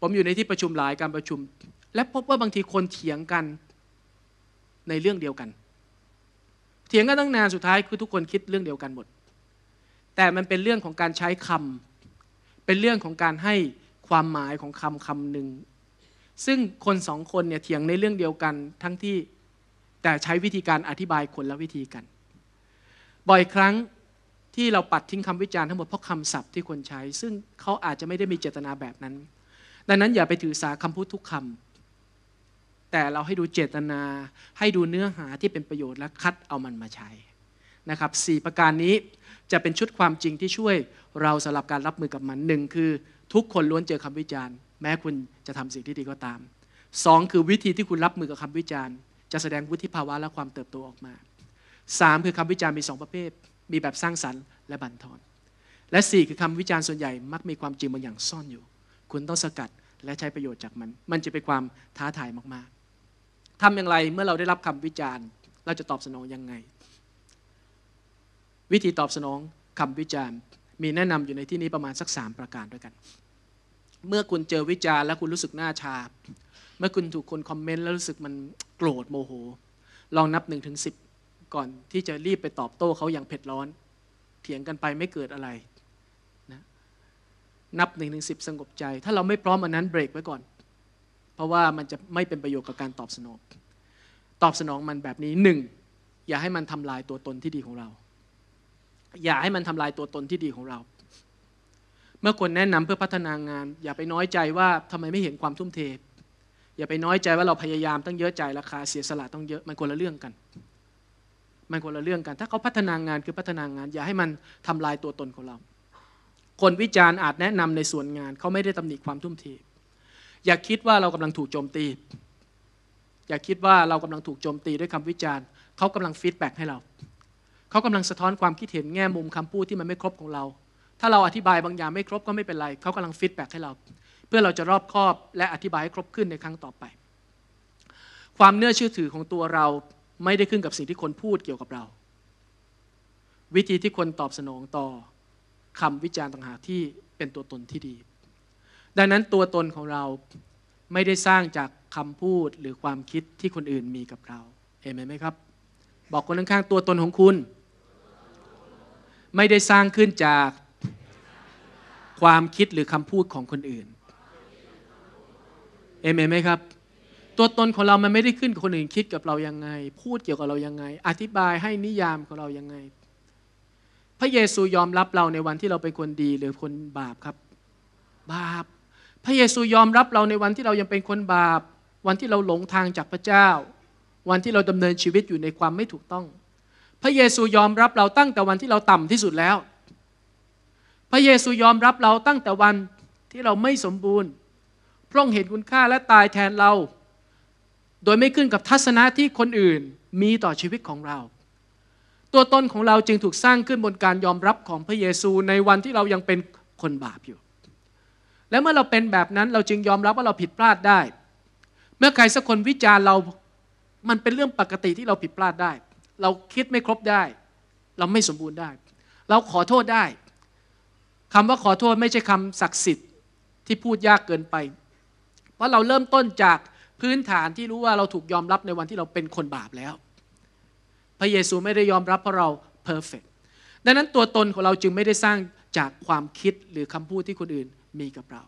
ผมอยู่ในที่ประชุมหลายการประชุม และพบว่าบางทีคนเถียงกันในเรื่องเดียวกัน เถียงกันตั้งนานสุดท้ายคือทุกคนคิดเรื่องเดียวกันหมด แต่มันเป็นเรื่องของการใช้คำ เป็นเรื่องของการให้ความหมายของคำคำหนึ่ง ซึ่งคนสองคนเนี่ยเถียงในเรื่องเดียวกัน ทั้งที่แต่ใช้วิธีการอธิบายคนละวิธีกันบ่อยครั้งที่เราปัดทิ้งคำวิจารณ์ ทั้งหมดเพราะคำศัพท์ที่คนใช้ ซึ่งเขาอาจจะไม่ได้มีเจตนาแบบนั้น ดังนั้นอย่าไปถือสาคำพูดทุกคำ แต่เราให้ดูเจตนา ให้ดูเนื้อหาที่เป็นประโยชน์และคัดเอามันมาใช้นะครับสประการนี้จะเป็นชุดความจริงที่ช่วยเราสำหรับการรับมือกับมันหนึ่งคือทุกคนล้วนเจอคำวิจารณ์ แม้คุณจะทำสิ่งที่ดีก็ตามสองคือวิธีที่คุณรับมือกับคำวิจารณ์จะแสดงวุฒิภาวะและความเติบโตออกมาสามคือคำวิจารณ์มีสองประเภท มีแบบสร้างสรรค์และบันทอน และสี่คือคำวิจารณ์ส่วนใหญ่ มักมีความจริงบางอย่างซ่อนอยู่ คุณต้องสกัดและใช้ประโยชน์จากมัน มันจะเป็นความท้าทายมาก ๆทำอย่างไรเมื่อเราได้รับคำวิจารณ์ เราจะตอบสนอง ยังไง วิธีตอบสนองคำวิจารณ์มีแนะนำอยู่ในที่นี้ประมาณสักสามประการด้วยกัน เมื่อคุณเจอวิจารณ์และคุณรู้สึกหน้าชาเมื่อคุณถูกคนคอมเมนต์แล้วรู้สึกมันโกรธโมโห ลองนับหนึ่งถึงสิบก่อนที่จะรีบไปตอบโต้เขาอย่างเผ็ดร้อน เถียงกันไปไม่เกิดอะไรนะนับหนึ่งถึงสิบสงบใจ ถ้าเราไม่พร้อมอันนั้นเบรกไว้ก่อน เพราะว่ามันจะไม่เป็นประโยชน์กับการตอบสนองตอบสนองมันแบบนี้หนึ่งอย่าให้มันทำลายตัวตนที่ดีของเรา อย่าให้มันทำลายตัวตนที่ดีของเรา เมื่อคนแนะนำเพื่อพัฒนางาน อย่าไปน้อยใจว่าทำไมไม่เห็นความทุ่มเทอย่าไปน้อยใจว่าเราพยายามตั้งเยอะใจราคาเสียสละต้องเยอะมันคนละเรื่องกันมันคนละเรื่องกัน ถ้าเขาพัฒนางานคือพัฒนางาน อย่าให้มันทำลายตัวตนของเรา คนวิจารณ์อาจแนะนำในส่วนงานเขาไม่ได้ตำหนิความทุ่มเท อย่าคิดว่าเรากำลังถูกโจมตี อย่าคิดว่าเรากำลังถูกโจมตีด้วยคำวิจารณ์ เขากำลังฟีดแบ็กให้เรา เขากำลังสะท้อนความคิดเห็นแง่มุมคำพูดที่มันไม่ครบของเรา ถ้าเราอธิบายบางอย่างไม่ครบก็ไม่เป็นไร เขากำลังฟีดแบ็กให้เรา เพื่อเราจะรอบคอบ และอธิบายให้ครบขึ้นในครั้งต่อไป ความเนื้อเชื่อถือของตัวเราไม่ได้ขึ้นกับสิ่งที่คนพูดเกี่ยวกับเรา วิธีที่คนตอบสนองต่อคำวิจารณ์ต่างหากที่เป็นตัวตนที่ดี ดังนั้นตัวตนของเราไม่ได้สร้างจากคำพูดหรือความคิดที่คนอื่นมีกับเราเอเมนไหมครับ บอกคนข้างๆตัวตนของคุณ ไม่ได้สร้างขึ้นจาก ความคิดหรือคำพูดของคนอื่นเอเมนไหมครับตัวตนของเรา มันไม่ได้ขึ้นกับคนอื่นคิดกับเรายังไง พูดเกี่ยวกับเรายังไง อธิบายให้นิยามของเรายังไง พระเยซูยอมรับเราในวันที่เราเป็นคนดีหรือคนบาปครับ บาป พระเยซูยอมรับเราในวันที่เรายังเป็นคนบาป วันที่เราหลงทางจากพระเจ้า วันที่เราดำเนินชีวิตอยู่ในความไม่ถูกต้อง พระเยซูยอมรับเราตั้งแต่วันที่เราต่ำที่สุดแล้ว พระเยซูยอมรับเราตั้งแต่วันที่เราไม่สมบูรณ์ พระองค์เห็นคุณค่าและตายแทนเราโดยไม่ขึ้นกับทัศนะที่คนอื่นมีต่อชีวิตของเรา ตัวตนของเราจึงถูกสร้างขึ้นบนการยอมรับของพระเยซูในวันที่เรายังเป็นคนบาปอยู่ และเมื่อเราเป็นแบบนั้นเราจึงยอมรับว่าเราผิดพลาดได้ เมื่อใครสักคนวิจารณ์เรา มันเป็นเรื่องปกติที่เราผิดพลาดได้ เราคิดไม่ครบได้ เราไม่สมบูรณ์ได้ เราขอโทษได้คำว่าขอโทษไม่ใช่คำศักดิ์สิทธิ์ที่พูดยากเกินไป เพราะเราเริ่มต้นจากพื้นฐานที่รู้ว่าเราถูกยอมรับในวันที่เราเป็นคนบาปแล้ว พระเยซูไม่ได้ยอมรับเพราะเราเพอร์เฟกดังนั้นตัวตนของเราจึงไม่ได้สร้างจากความคิดหรือคำพูดที่คนอื่นมีกับเรา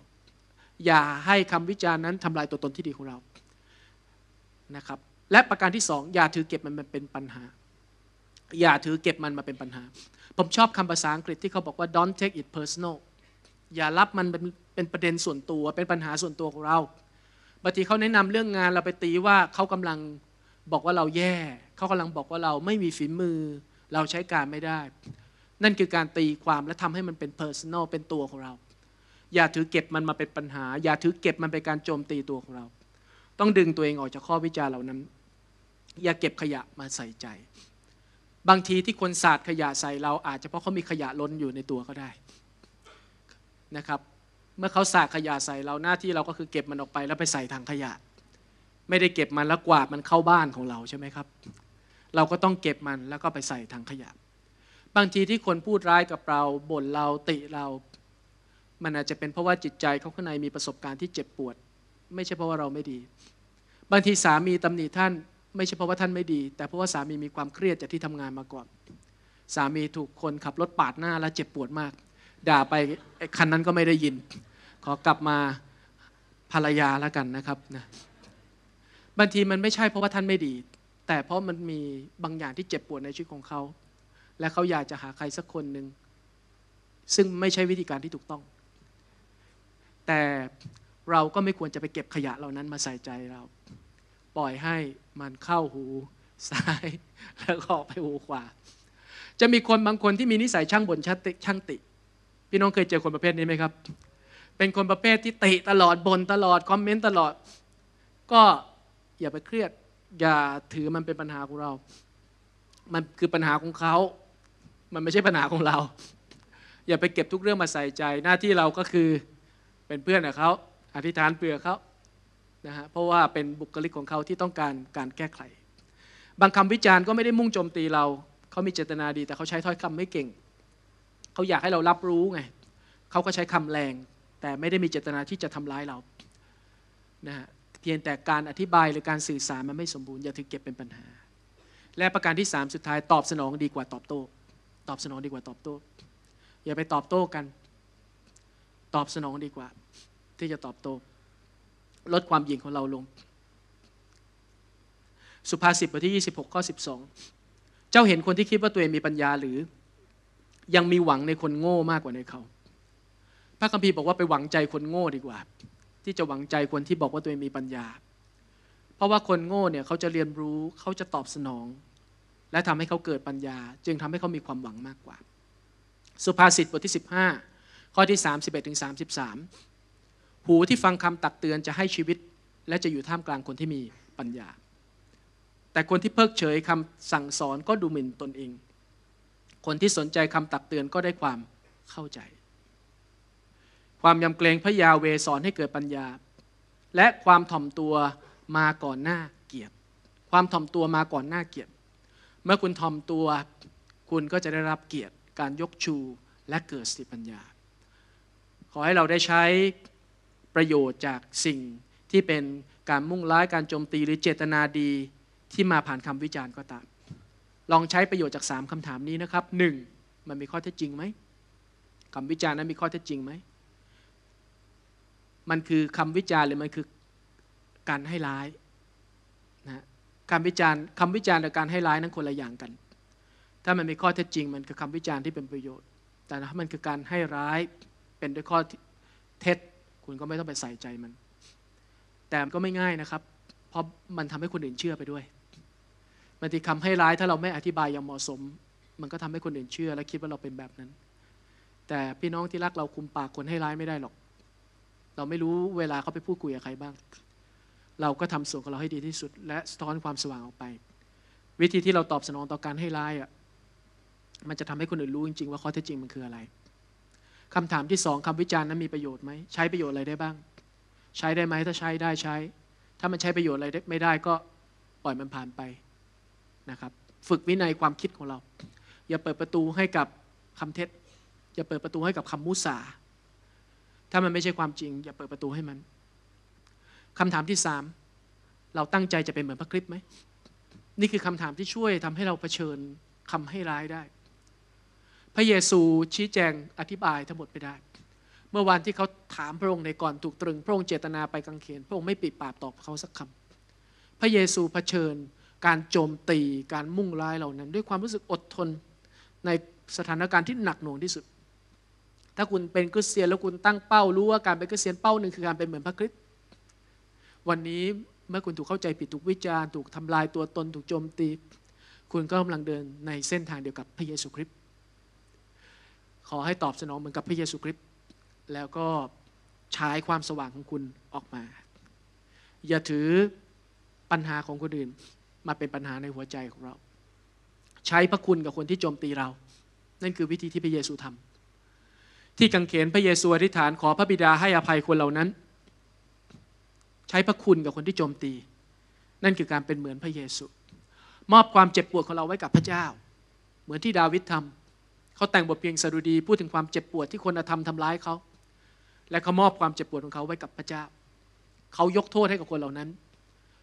อย่าให้คำวิจารณ์นั้นทำลายตัวตนที่ดีของเรานะครับ และประการที่สองอย่าถือเก็บมันมันเป็นปัญหา อย่าถือเก็บมันมาเป็นปัญหา ผมชอบคำภาษาอังกฤษที่เขาบอกว่า don't take it personal อย่ารับมันเป็นเป็นประเด็นส่วนตัวเป็นปัญหาส่วนตัวของเราบางทีเขาแนะนำเรื่องงานเราไปตีว่าเขากำลังบอกว่าเราแย่ เขากำลังบอกว่าเราไม่มีฝีมือ เราใช้การไม่ได้ นั่นคือการตีความและทำให้มันเป็นเพอร์ซันอลเป็นตัวของเรา อย่าถือเก็บมันมาเป็นปัญหา อย่าถือเก็บมันเป็นการโจมตีตัวของเรา ต้องดึงตัวเองออกจากข้อวิจารเหล่านั้น อย่าเก็บขยะมาใส่ใจ บางทีที่คนสาดขยะใส่เราอาจจะเพราะเขา มีขยะล้นอยู่ในตัวก็ได้นะครับเมื่อเขาสาขยะใส่เราหน้าที่เราก็คือเก็บมันออกไปแล้วไปใส่ถังขยะ ไม่ได้เก็บมันแล้วกวาดมันเข้าบ้านของเราใช่ไหมครับ เราก็ต้องเก็บมันแล้วก็ไปใส่ถังขยะ บางทีที่คนพูดร้ายกับเราบ่นเราติเรา มันอาจจะเป็นเพราะว่าจิตใจเขาข้างในมีประสบการณ์ที่เจ็บปวด ไม่ใช่เพราะว่าเราไม่ดีบางทีสามีตำหนิท่าน ไม่ใช่เพราะว่าท่านไม่ดี แต่เพราะว่าสามีมีความเครียดจากที่ทำงานมาก่อนสามีถูกคนขับรถปาดหน้าแล้วเจ็บปวดมาก ด่าไปคันนั้นก็ไม่ได้ยินขอกลับมาภรรยาแล้วกันนะครับนะบางทีมันไม่ใช่เพราะว่าท่านไม่ดี แต่เพราะมันมีบางอย่างที่เจ็บปวดในชีวิตของเขาและเขาอยากจะหาใครสักคนหนึ่งซึ่งไม่ใช่วิธีการที่ถูกต้อง แต่เราก็ไม่ควรจะไปเก็บขยะเหล่านั้นมาใส่ใจเรา ปล่อยให้มันเข้าหู ซ้ายแล้วก็ไปหูขวา จะมีคนบางคนที่มีนิสัยช่างบ่นช่างติ พี่น้องเคยเจอคนประเภทนี้ไหมครับเป็นคนประเภทที่ติตลอดบนตลอดคอมเมนต์ตลอด ก็อย่าไปเครียดอย่าถือมันเป็นปัญหาของเรา มันคือปัญหาของเขา มันไม่ใช่ปัญหาของเรา อย่าไปเก็บทุกเรื่องมาใส่ใจหน้าที่เราก็คือเป็นเพื่อนกับเขาอธิษฐานเปลือกเขานะฮะเพราะว่าเป็นบุคลิกของเขาที่ต้องการการแก้ไข บางคำวิจารณ์ก็ไม่ได้มุ่งโจมตีเราเขามีเจตนาดี แต่เขาใช้ถ้อยคำไม่เก่งเขาอยากให้เรารับรู้ไงเขาก็ใช้คำแรงแต่ไม่ได้มีเจตนาที่จะทำร้ายเรานะฮะเพียงแต่การอธิบายหรือการสื่อสารมันไม่สมบูรณ์ อย่าถือเก็บเป็นปัญหา และประการที่3สุดท้ายตอบสนองดีกว่าตอบโต้ตอบสนองดีกว่าตอบโต้ อย่าไปตอบโต้กัน ตอบสนองดีกว่า ที่จะตอบโต้ลดความหยิ่งของเราลง สุภาษิตบทที่ 26ข้อ12เจ้าเห็นคนที่คิดว่าตัวเองมีปัญญาหรือ ยังมีหวังในคนโง่มากกว่าในเขาพระคัมภีร์บอกว่า ไปหวังใจคนโง่ดีกว่า ที่จะหวังใจคนที่บอกว่าตัวเองมีปัญญา เพราะว่าคนโง่เนี่ยเขาจะเรียนรู้เขาจะตอบสนอง และทำให้เขาเกิดปัญญา จึงทำให้เขามีความหวังมากกว่า สุภาษิตบทที่15ข้อที่3 1ถึงสาหูที่ฟังคำตักเตือนจะให้ชีวิตและจะอยู่ท่ามกลางคนที่มีปัญญา แต่คนที่เพิกเฉยคำสั่งสอนก็ดูหมิ่นตนเอง คนที่สนใจคำตักเตือนก็ได้ความเข้าใจความยำเกรงพระยาเวสอนให้เกิดปัญญา และความถ่อมตัวมาก่อนหน้าเกียรติความถ่อมตัวมาก่อนหน้าเกียรติเมื่อคุณถ่อมตัวคุณก็จะได้รับเกียรติการยกชูและเกิดสติปัญญา ขอให้เราได้ใช้ประโยชน์จากสิ่งที่เป็นการมุ่งร้ายการโจมตีหรือเจตนาดีที่มาผ่านคำวิจารณ์ก็ตาม ลองใช้ประโยชน์จาก 3 คำถามนี้นะครับ 1. มันมีข้อเท็จจริงไหมคำวิจารณ์นั้นมีข้อเท็จจริงไหมมันคือคำวิจารณ์ หรือมันคือ การให้ร้ายนะการวิจารณ์คำวิจารณ์กับการให้ร้ายนั้นคนละอย่างกัน ถ้ามันมีข้อเท็จจริง มันคือคำวิจารณ์ที่เป็นประโยชน์ แต่ถ้ามันคือการให้ร้ายเป็นด้วยข้อเท็จ คุณก็ไม่ต้องไปใส่ใจมัน แต่ก็ไม่ง่ายนะครับเพราะมันทำให้คนอื่นเชื่อไปด้วยบางทีคำให้ร้ายถ้าเราไม่อธิบายอย่างเหมาะสม มันก็ทำให้คนอื่นเชื่อ และคิดว่าเราเป็นแบบนั้น แต่พี่น้องที่รักเราคุมปากคนให้ร้ายไม่ได้หรอกเราไม่รู้เวลาเขาไปพูดคุยกับใครบ้าง เราก็ทำส่วนของเราให้ดีที่สุด และสะท้อนความสว่างออกไป วิธีที่เราตอบสนองต่อการให้ร้ายอ่ะมันจะทำให้คนอื่นรู้จริงๆว่าข้อเท็จจริงมันคืออะไร คำถามที่สองคำวิจารณ์นั้นมีประโยชน์ไหมใช้ประโยชน์อะไรได้บ้าง ใช้ได้ไหมถ้าใช้ได้ใช้ ถ้ามันใช้ประโยชน์อะไรไม่ได้ก็ปล่อยมันผ่านไปนะครับ ฝึกวินัยความคิดของเรา อย่าเปิดประตูให้กับคำเท็จ อย่าเปิดประตูให้กับคำมุสาถ้ามันไม่ใช่ความจริง อย่าเปิดประตูให้มันคำถามที่สามเราตั้งใจจะเป็นเหมือนพระคริสต์ไหมนี่คือคำถามที่ช่วยทำให้เราเผชิญคำให้ร้ายได้ พระเยซูชี้แจงอธิบายทั้งหมดไปได้ เมื่อวานที่เขาถามพระองค์ในก่อนถูกตรึง พระองค์เจตนาไปกังเขนพระองค์ไม่ปิดปากตอบเขาสักคำพระเยซูเผชิญการโจมตีการมุ่งร้ายเหล่านั้น ด้วยความรู้สึกอดทนในสถานการณ์ที่หนักหน่วงที่สุดถ้าคุณเป็นคริสเตียนแล้วคุณตั้งเป้ารู้ว่าการเป็นคริสเตียนเป้าหนึ่งคือการเป็นเหมือนพระคริสต์วันนี้เมื่อคุณถูกเข้าใจผิดถูกวิจารณ์ถูกทำลายตัวตนถูกโจมตี คุณก็กำลังเดินในเส้นทางเดียวกับพระเยซูคริสต์ขอให้ตอบสนองเหมือนกับพระเยซูคริสต์แล้วก็ใช้ความสว่างของคุณออกมา อย่าถือปัญหาของคนอื่นมาเป็นปัญหาในหัวใจของเรา ใช้พระคุณกับคนที่โจมตีเรา นั่นคือวิธีที่พระเยซูทำที่กังเขนพระเยซูอธิษฐานขอพระบิดาให้อภัยคนเหล่านั้น ใช้พระคุณกับคนที่โจมตี นั่นคือการเป็นเหมือนพระเยซูมอบความเจ็บปวดของเราไว้กับพระเจ้า เหมือนที่ดาวิดทำเขาแต่งบทเพลงสดุดีพูดถึงความเจ็บปวดที่คนธรรมทำร้ายเขาและเขามอบความเจ็บปวดของเขาไว้กับพระเจ้าเขายกโทษให้กับคนเหล่านั้น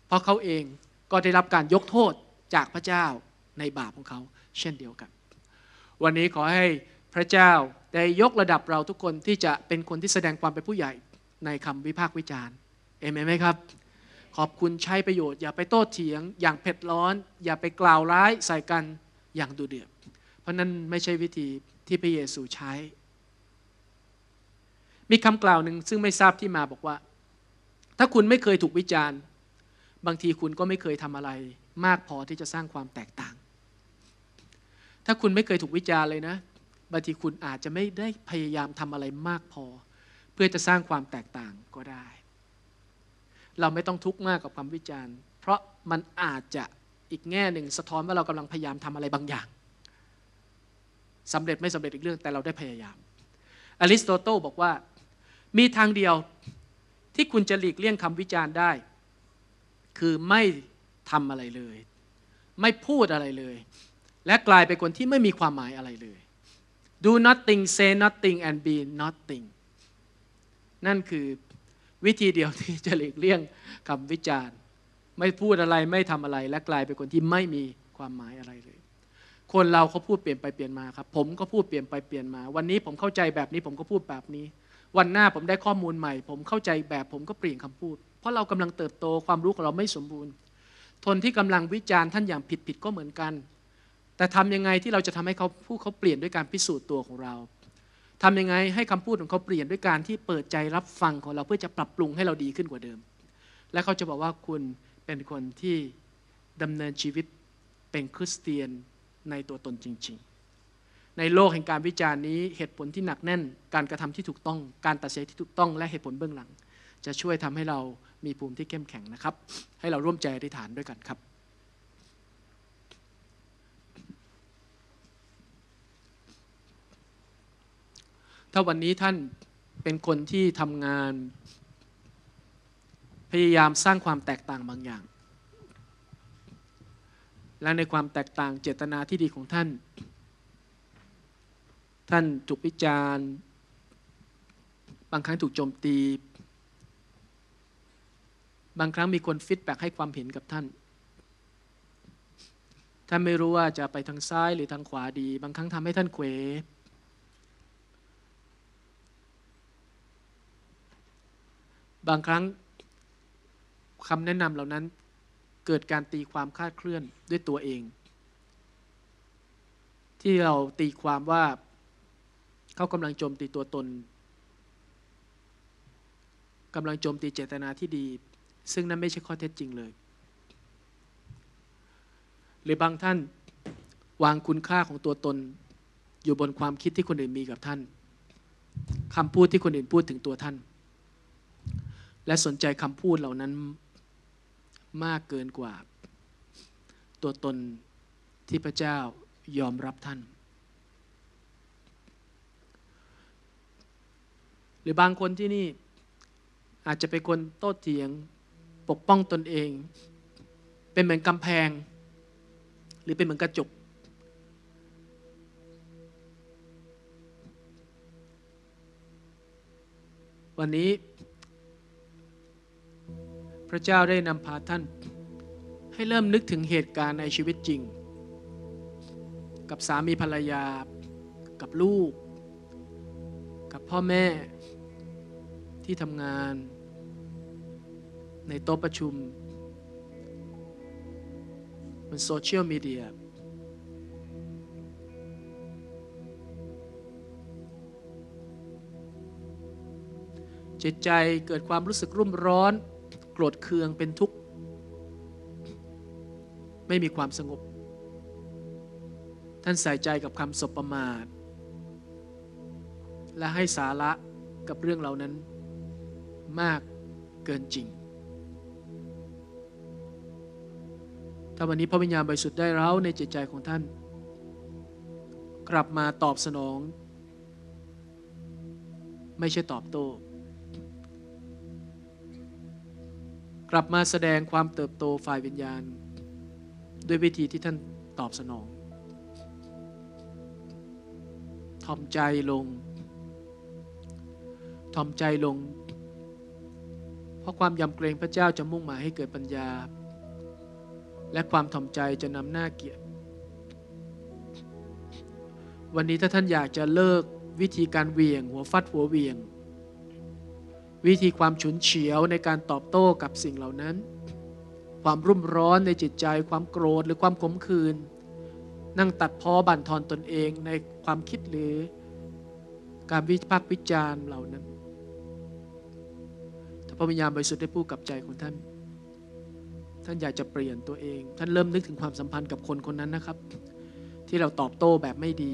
เพราะเขาเองก็ได้รับการยกโทษจากพระเจ้าในบาปของเขาเช่นเดียวกัน วันนี้ขอให้พระเจ้าได้ยกระดับเราทุกคนที่จะเป็นคนที่แสดงความเป็นผู้ใหญ่ในคำวิพากษ์วิจารณ์ เอเมนไหมครับ ขอบคุณใช้ประโยชน์อย่าไปโต้เถียง อย่างเผ็ดร้อน อย่าไปกล่าวร้ายใส่กันอย่างดุเดือด เพราะนั้น ไม่ใช่วิธีที่พระเยซูใช้ มีคำกล่าวหนึ่งซึ่งไม่ทราบที่มาบอกว่า ถ้าคุณไม่เคยถูกวิจารณ์ บางทีคุณก็ไม่เคยทำอะไร มากพอที่จะสร้างความแตกต่าง ถ้าคุณไม่เคยถูกวิจารณ์เลยนะบางทีคุณอาจจะไม่ได้พยายามทำอะไรมากพอ เพื่อจะสร้างความแตกต่างก็ได้ เราไม่ต้องทุกข์มากกับความวิจารณ์ เพราะมันอาจจะอีกแง่หนึ่งสะท้อนว่าเรากำลังพยายามทำอะไรบางอย่างสำเร็จไม่สำเร็จอีกเรื่องแต่เราได้พยายามอริสโตเติลบอกว่า มีทางเดียวที่คุณจะหลีกเลี่ยงคำวิจารณ์ได้ คือไม่ทำอะไรเลย ไม่พูดอะไรเลย และกลายเป็นคนที่ไม่มีความหมายอะไรเลย do nothing say nothing and be nothing นั่นคือ วิธีเดียวที่จะหลีกเลี่ยงคำวิจารณ์ไม่พูดอะไร ไม่ทำอะไร และกลายเป็นคนที่ไม่มีความหมายอะไรเลย คนเราเขาพูดเปลี่ยนไป เปลี่ยนมาครับ ผมก็พูดเปลี่ยนไป เปลี่ยนมา วันนี้ผมเข้าใจแบบนี้ ผมก็พูดแบบนี้ วันหน้าผมได้ข้อมูลใหม่ ผมเข้าใจแบบ ผมก็เปลี่ยนคำพูด เพราะเรากำลังเติบโต ความรู้ของเราไม่สมบูรณ์ทนที่กำลังวิจารณ์ท่านอย่างผิดผิดก็เหมือนกันแต่ทำยังไงที่เราจะทำให้เขาผู้เขาเปลี่ยนด้วยการพิสูจน์ตัวของเรา ทำยังไงให้คำพูดของเขาเปลี่ยนด้วยการที่เปิดใจรับฟังของเราเพื่อจะปรับปรุงให้เราดีขึ้นกว่าเดิม และเขาจะบอกว่าคุณเป็นคนที่ดำเนินชีวิตเป็นคริสเตียนในตัวตนจริง ๆ ในโลกแห่งการวิจารณ์นี้เหตุผลที่หนักแน่น การกระทำที่ถูกต้อง การตัดสินที่ถูกต้องและเหตุผลเบื้องหลัง จะช่วยทำให้เรามีภูมิที่เข้มแข็งนะครับ ให้เราร่วมใจอธิษฐานด้วยกันครับถ้าวันนี้ท่านเป็นคนที่ทำงานพยายามสร้างความแตกต่างบางอย่าง และในความแตกต่างเจตนาที่ดีของท่าน ท่านถูกวิจารณ์บางครั้งถูกโจมตีบางครั้งมีคนฟีดแบ็กให้ความเห็นกับท่านท่านไม่รู้ว่าจะไปทางซ้ายหรือทางขวาดี บางครั้งทำให้ท่านเขวบางครั้งคำแนะนำเหล่านั้น เกิดการตีความคาดเคลื่อนด้วยตัวเอง ที่เราตีความว่าเขากำลังโจมตีตัวตนกำลังโจมตีเจตนาที่ดี ซึ่งนั้นไม่ใช่ข้อเท็จจริงเลยหรือบางท่านวางคุณค่าของตัวตน อยู่บนความคิดที่คนอื่นมีกับท่านคำพูดที่คนอื่นพูดถึงตัวท่านและสนใจคำพูดเหล่านั้น มากเกินกว่า ตัวตนที่พระเจ้ายอมรับท่าน หรือบางคนที่นี่อาจจะเป็นคนโต้เถียง ปกป้องตนเอง เป็นเหมือนกำแพง หรือเป็นเหมือนกระจก วันนี้พระเจ้าได้นำพาท่าน ให้เริ่มนึกถึงเหตุการณ์ในชีวิตจริง กับสามีภรรยากับลูก กับพ่อแม่ที่ทำงาน ในโต๊ะประชุมบนโซเชียลมีเดียจิตใจเกิดความรู้สึกรุ่มร้อนโกรธเคืองเป็นทุกข์ ไม่มีความสงบ ท่านใส่ใจกับคำสบประมาทและให้สาระกับเรื่องเหล่านั้น มากเกินจริง ถ้าวันนี้พระวิญญาณบริสุทธิ์ได้เล้าในใจิตใจของท่าน กลับมาตอบสนอง ไม่ใช่ตอบโต้กลับมาแสดงความเติบโตฝ่ายวิญญาณ ด้วยวิธีที่ท่านตอบสนองทอมใจลงทอมใจลง เพราะความยำเกรงพระเจ้าจะมุ่งหมายให้เกิดปัญญา และความทอมใจจะนำหน้าเกียรติ วันนี้ถ้าท่านอยากจะเลิกวิธีการเวียงหัวฟัดหัวเวียงวิธีความฉุนเฉียวในการตอบโต้กับสิ่งเหล่านั้น ความรุ่มร้อนในจิตใจความโกรธหรือความขมขื่นนั่งตัดพ้อบั่นทอนตนเองในความคิดหรือ การวิพากษ์วิจารณ์เหล่านั้น ถ้าพระวิญญาณบริสุทธิ์ได้พูดกับใจของท่าน ท่านอยากจะเปลี่ยนตัวเอง ท่านเริ่มนึกถึงความสัมพันธ์กับคนคนนั้นนะครับ ที่เราตอบโต้แบบไม่ดี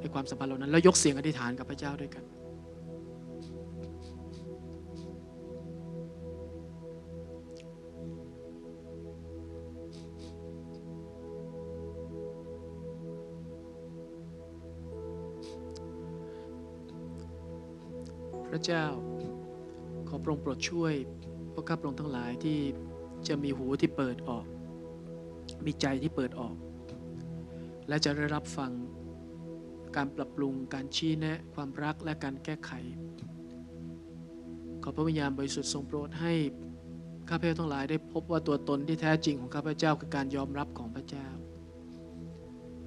ในความสัมพันธ์เหล่านั้น แล้วยกเสียงอธิษฐานกับพระเจ้าด้วยกันระเจ้าขอพระองค์โปรดช่วยพวกข้าพระองค์ทั้งหลายที่จะมีหูที่เปิดออก มีใจที่เปิดออก และจะได้รับฟังการปรับปรุงการชี้แนะความรักและการแก้ไข ขอพระวิญญาณบริสุทธิ์ทรงโปรดให้ ข้าพเจ้าทั้งหลายได้พบว่าตัวตนที่แท้จริงของข้าพเจ้าคือการยอมรับของพระเจ้า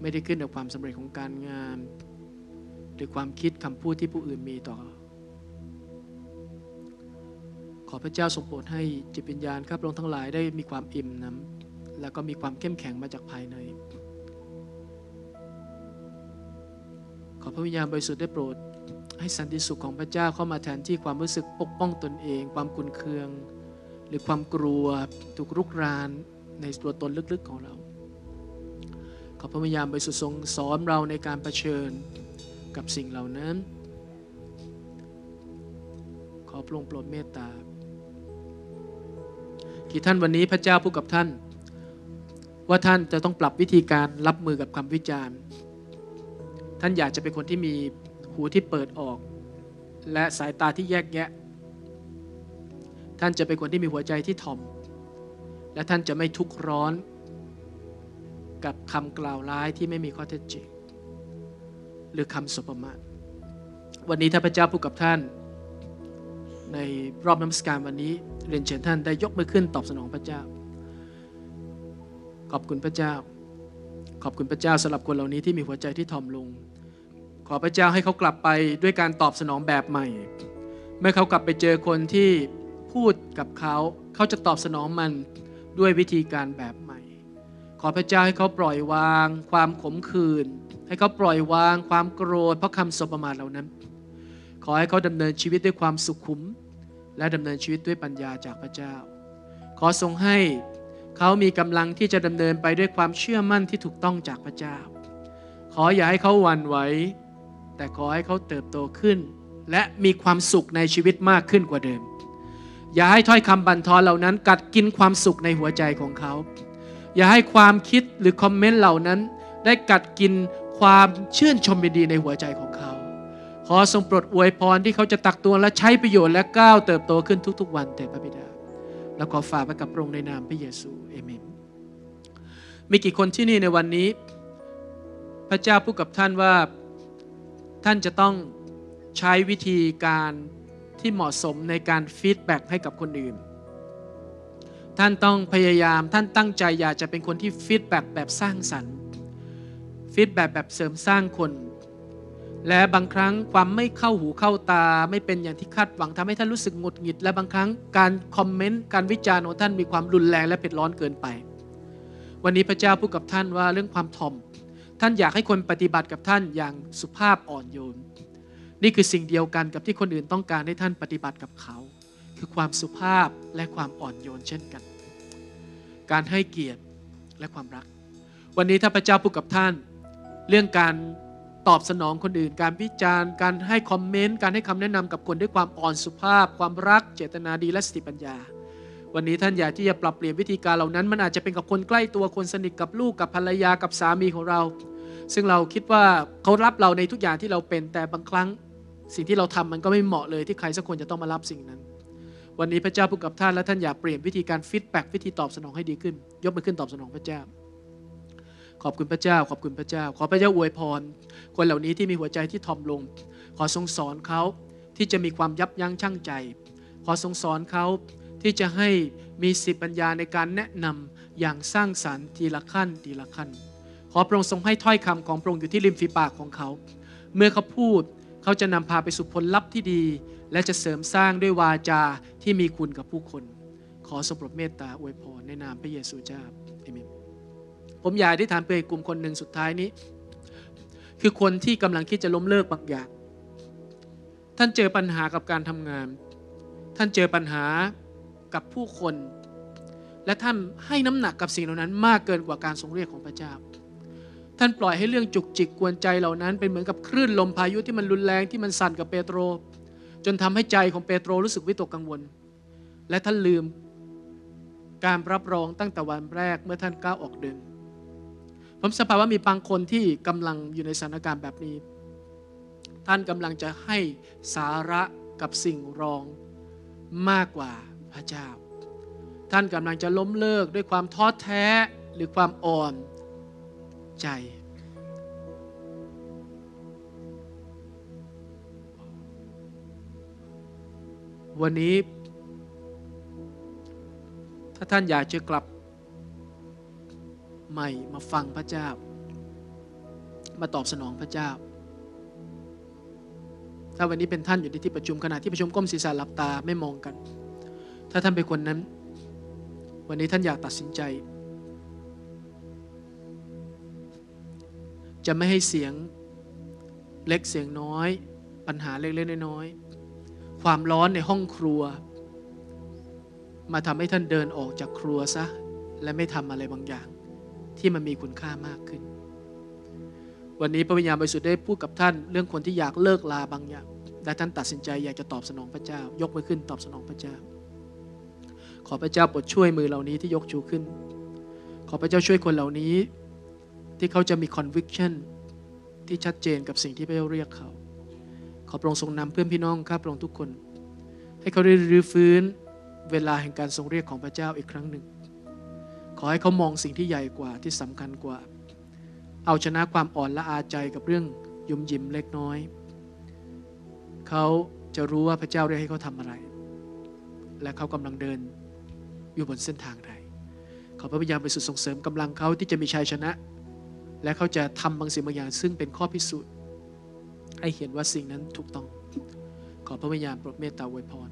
ไม่ได้ขึ้นกับความสำเร็จของการงาน หรือความคิดคำพูดที่ผู้อื่นมีต่อขอพระเจ้าทรงโปรดให้จิตวิญญาณครับลงทั้งหลายได้มีความอิ่มน้ำแล้วก็มีความเข้มแข็งมาจากภายใน ขอพระวิญญาณบริสุทธิ์ได้โปรดให้สันติสุขของพระเจ้าเข้ามาแทนที่ความรู้สึกปกป้องตนเองความกุนเคือง หรือความกลัวถูกรุกรานในตัวตนลึกๆของเรา ขอพระวิญญาณบริสุทธิ์ทรงสอนเราในการรเผชิญกับสิ่งเหล่านั้น ขอพระองค์โปรดเมตตากี่ท่านวันนี้พระเจ้าพูดกับท่าน ว่าท่านจะต้องปรับวิธีการรับมือกับคำวิจารณ์ ท่านอยากจะเป็นคนที่มีหูที่เปิดออก และสายตาที่แยกแยะ ท่านจะเป็นคนที่มีหัวใจที่ถ่อมและท่านจะไม่ทุกข์ร้อน กับคำกล่าวร้ายที่ไม่มีข้อเท็จจริงหรือคำสบประมาทวันนี้ถ้าพระเจ้าพูดกับท่าน ในรอบน้ำสการวันนี้เรียนเชิญท่านได้ยกมือขึ้นตอบสนองพระเจ้า ขอบคุณพระเจ้า ขอบคุณพระเจ้าสำหรับคนเหล่านี้ที่มีหัวใจที่ถ่อมลง ขอพระเจ้าให้เขากลับไปด้วยการตอบสนองแบบใหม่ เมื่อเขากลับไปเจอคนที่พูดกับเขา เขาจะตอบสนองมันด้วยวิธีการแบบใหม่ ขอพระเจ้าให้เขาปล่อยวาง ความขมขื่น ให้เขาปล่อยวาง ความโกรธเพราะคำสบประมาทเหล่านั้น ขอให้เขาดำเนินชีวิตด้วยความสุขุมและดำเนินชีวิตด้วยปัญญาจากพระเจ้า ขอทรงให้ เขามีกำลังที่จะดำเนินไปด้วยความเชื่อมั่นที่ถูกต้องจากพระเจ้า ขออย่าให้เขาหวั่นไหว แต่ขอให้เขาเติบโตขึ้น และมีความสุขในชีวิตมากขึ้นกว่าเดิม อย่าให้ถ้อยคำบั่นทอนเหล่านั้นกัดกินความสุขในหัวใจของเขา อย่าให้ความคิดหรือคอมเมนต์เหล่านั้นได้กัดกินความชื่นชมยินดีในหัวใจของเขาขอทรงโปรดอวยพรที่เขาจะตักตวงและใช้ประโยชน์และก้าวเติบโตขึ้นทุก ๆ วันแต่พระบิดา แล้วขอฝากไปกับพระองค์ในนามพระเยซูเอเมนมีกี่คนที่นี่ในวันนี้ พระเจ้าพูดกับท่านว่าท่านจะต้องใช้วิธีการที่เหมาะสมในการฟีดแบ็กให้กับคนอื่น ท่านต้องพยายามท่านตั้งใจอยากจะเป็นคนที่ฟีดแบ็กแบบสร้างสรรค์ฟีดแบ็กแบบเสริมสร้างคนและบางครั้งความไม่เข้าหูเข้าตาไม่เป็นอย่างที่คาดหวังทำให้ท่านรู้สึกหงุดหงิดและบางครั้งการคอมเมนต์การวิจารณ์ของท่านมีความรุนแรงและเผ็ดร้อนเกินไป วันนี้พระเจ้าพูดกับท่านว่าเรื่องความทอม ท่านอยากให้คนปฏิบัติกับท่านอย่างสุภาพอ่อนโยน นี่คือสิ่งเดียวกันกับที่คนอื่นต้องการให้ท่านปฏิบัติกับเขา คือความสุภาพและความอ่อนโยนเช่นกัน การให้เกียรติและความรัก วันนี้ถ้าพระเจ้าพูดกับท่าน เรื่องการตอบสนองคนอื่นการวิจารณ์การให้คอมเมนต์การให้คำแนะนำกับคนด้วยความอ่อนสุภาพ ความรักเจตนาดี และสติปัญญา วันนี้ท่านอยากที่จะปรับเปลี่ยนวิธีการเหล่านั้นมันอาจจะเป็นกับคนใกล้ตัวคนสนิทกับลูกกับภรรยากับสามีของเรา ซึ่งเราคิดว่าเขารับเราในทุกอย่างที่เราเป็น แต่บางครั้งสิ่งที่เราทำมันก็ไม่เหมาะเลย ที่ใครสักคนจะต้องมารับสิ่งนั้น วันนี้พระเจ้าพูดกับท่านและท่านอยากเปลี่ยนวิธีการฟีดแบ็กวิธีตอบสนองให้ดีขึ้น ยกมือขึ้นตอบสนองพระเจ้าขอบคุณพระเจ้าขอบคุณพระเจ้า ขอพระเจ้าอวยพรคนเหล่านี้ที่มีหัวใจที่ทอมลง ขอทรงสอนเขา ที่จะมีความยับยั้งชั่งใจ ขอทรงสอนเขา ที่จะให้มีสิปัญญาในการแนะนำอย่างสร้างสารรค์ทีละขั้นทีละขั้น ขอพระองค์ทรงให้ถ้อยคำของพระองค์อยู่ที่ริมฝีปากของเขา เมื่อเขาพูดเขาจะนำพาไปสู่ผลลัพธ์ที่ดี และจะเสริมสร้างด้วยวาจาที่มีคุณกับผู้คน ขอสมโปรดเมตตาอวยพรในนามพระเยซูเจ้าผมอยากที่ทานเพื่อกลุ่มคนหนึ่งสุดท้ายนี้ คือคนที่กำลังคิดจะล้มเลิกบางอย่าง ท่านเจอปัญหากับการทำงาน ท่านเจอปัญหากับผู้คน และท่านให้น้ำหนักกับสิ่งเหล่านั้น มากเกินกว่าการทรงเรียกของพระเจ้า ท่านปล่อยให้เรื่องจุกจิกกวนใจเหล่านั้น เป็นเหมือนกับคลื่นลมพายุที่มันรุนแรงที่มันสั่นกับเปโตรจนทำให้ใจของเปโตรรู้สึกวิตกกังวล และท่านลืม การรับรองตั้งแต่วันแรกเมื่อท่านก้าวออกเดินผมสภาว่ามีบางคนที่กำลังอยู่ในสถานการณ์แบบนี้ ท่านกำลังจะให้สาระกับสิ่งรองมากกว่าพระเจ้า ท่านกำลังจะล้มเลิกด้วยความท้อแท้หรือความอ่อนใจ วันนี้ ถ้าท่านอยากจะกลับใหม่ มาฟังพระเจ้า มาตอบสนองพระเจ้า ถ้าวันนี้เป็นท่านอยู่ในที่ประชุมขณะที่ประชุมก้มศีรษะหลับตาไม่มองกัน ถ้าท่านเป็นคนนั้น วันนี้ท่านอยากตัดสินใจ จะไม่ให้เสียงเล็กเสียงน้อย ปัญหาเล็กๆน้อยๆความร้อนในห้องครัว มาทำให้ท่านเดินออกจากครัวซะ และไม่ทำอะไรบางอย่างที่มันมีคุณค่ามากขึ้น วันนี้พระวิญญาณบริสุทธิ์ได้พูดกับท่านเรื่องคนที่อยากเลิกลาบางอย่างและท่านตัดสินใจอยากจะตอบสนองพระเจ้า ยกมือขึ้นตอบสนองพระเจ้า ขอพระเจ้าโปรดช่วยมือเหล่านี้ที่ยกชูขึ้น ขอพระเจ้าช่วยคนเหล่านี้ ที่เขาจะมี conviction ที่ชัดเจนกับสิ่งที่พระเจ้าเรียกเขา ขอพระองค์ทรงนำเพื่อนพี่น้องข้าพระองค์ทุกคน ให้เขาได้รื้อฟื้นเวลาแห่งการทรงเรียกของพระเจ้าอีกครั้งหนึ่งขอให้เขามองสิ่งที่ใหญ่กว่าที่สำคัญกว่า เอาชนะความอ่อนละอาใจกับเรื่องยุ่มยิ้มเล็กน้อย เขาจะรู้ว่าพระเจ้าได้ให้เขาทำอะไร และเขากำลังเดินอยู่บนเส้นทางใด ขอพระวิญญาณบริสุทธิ์ส่งเสริมกำลังเขาที่จะมีชัยชนะ และเขาจะทำบางสิ่งบางอย่างซึ่งเป็นข้อพิสูจน์ให้เห็นว่าสิ่งนั้นถูกต้อง ขอพระวิญญาณโปรดเมตตาอวยพร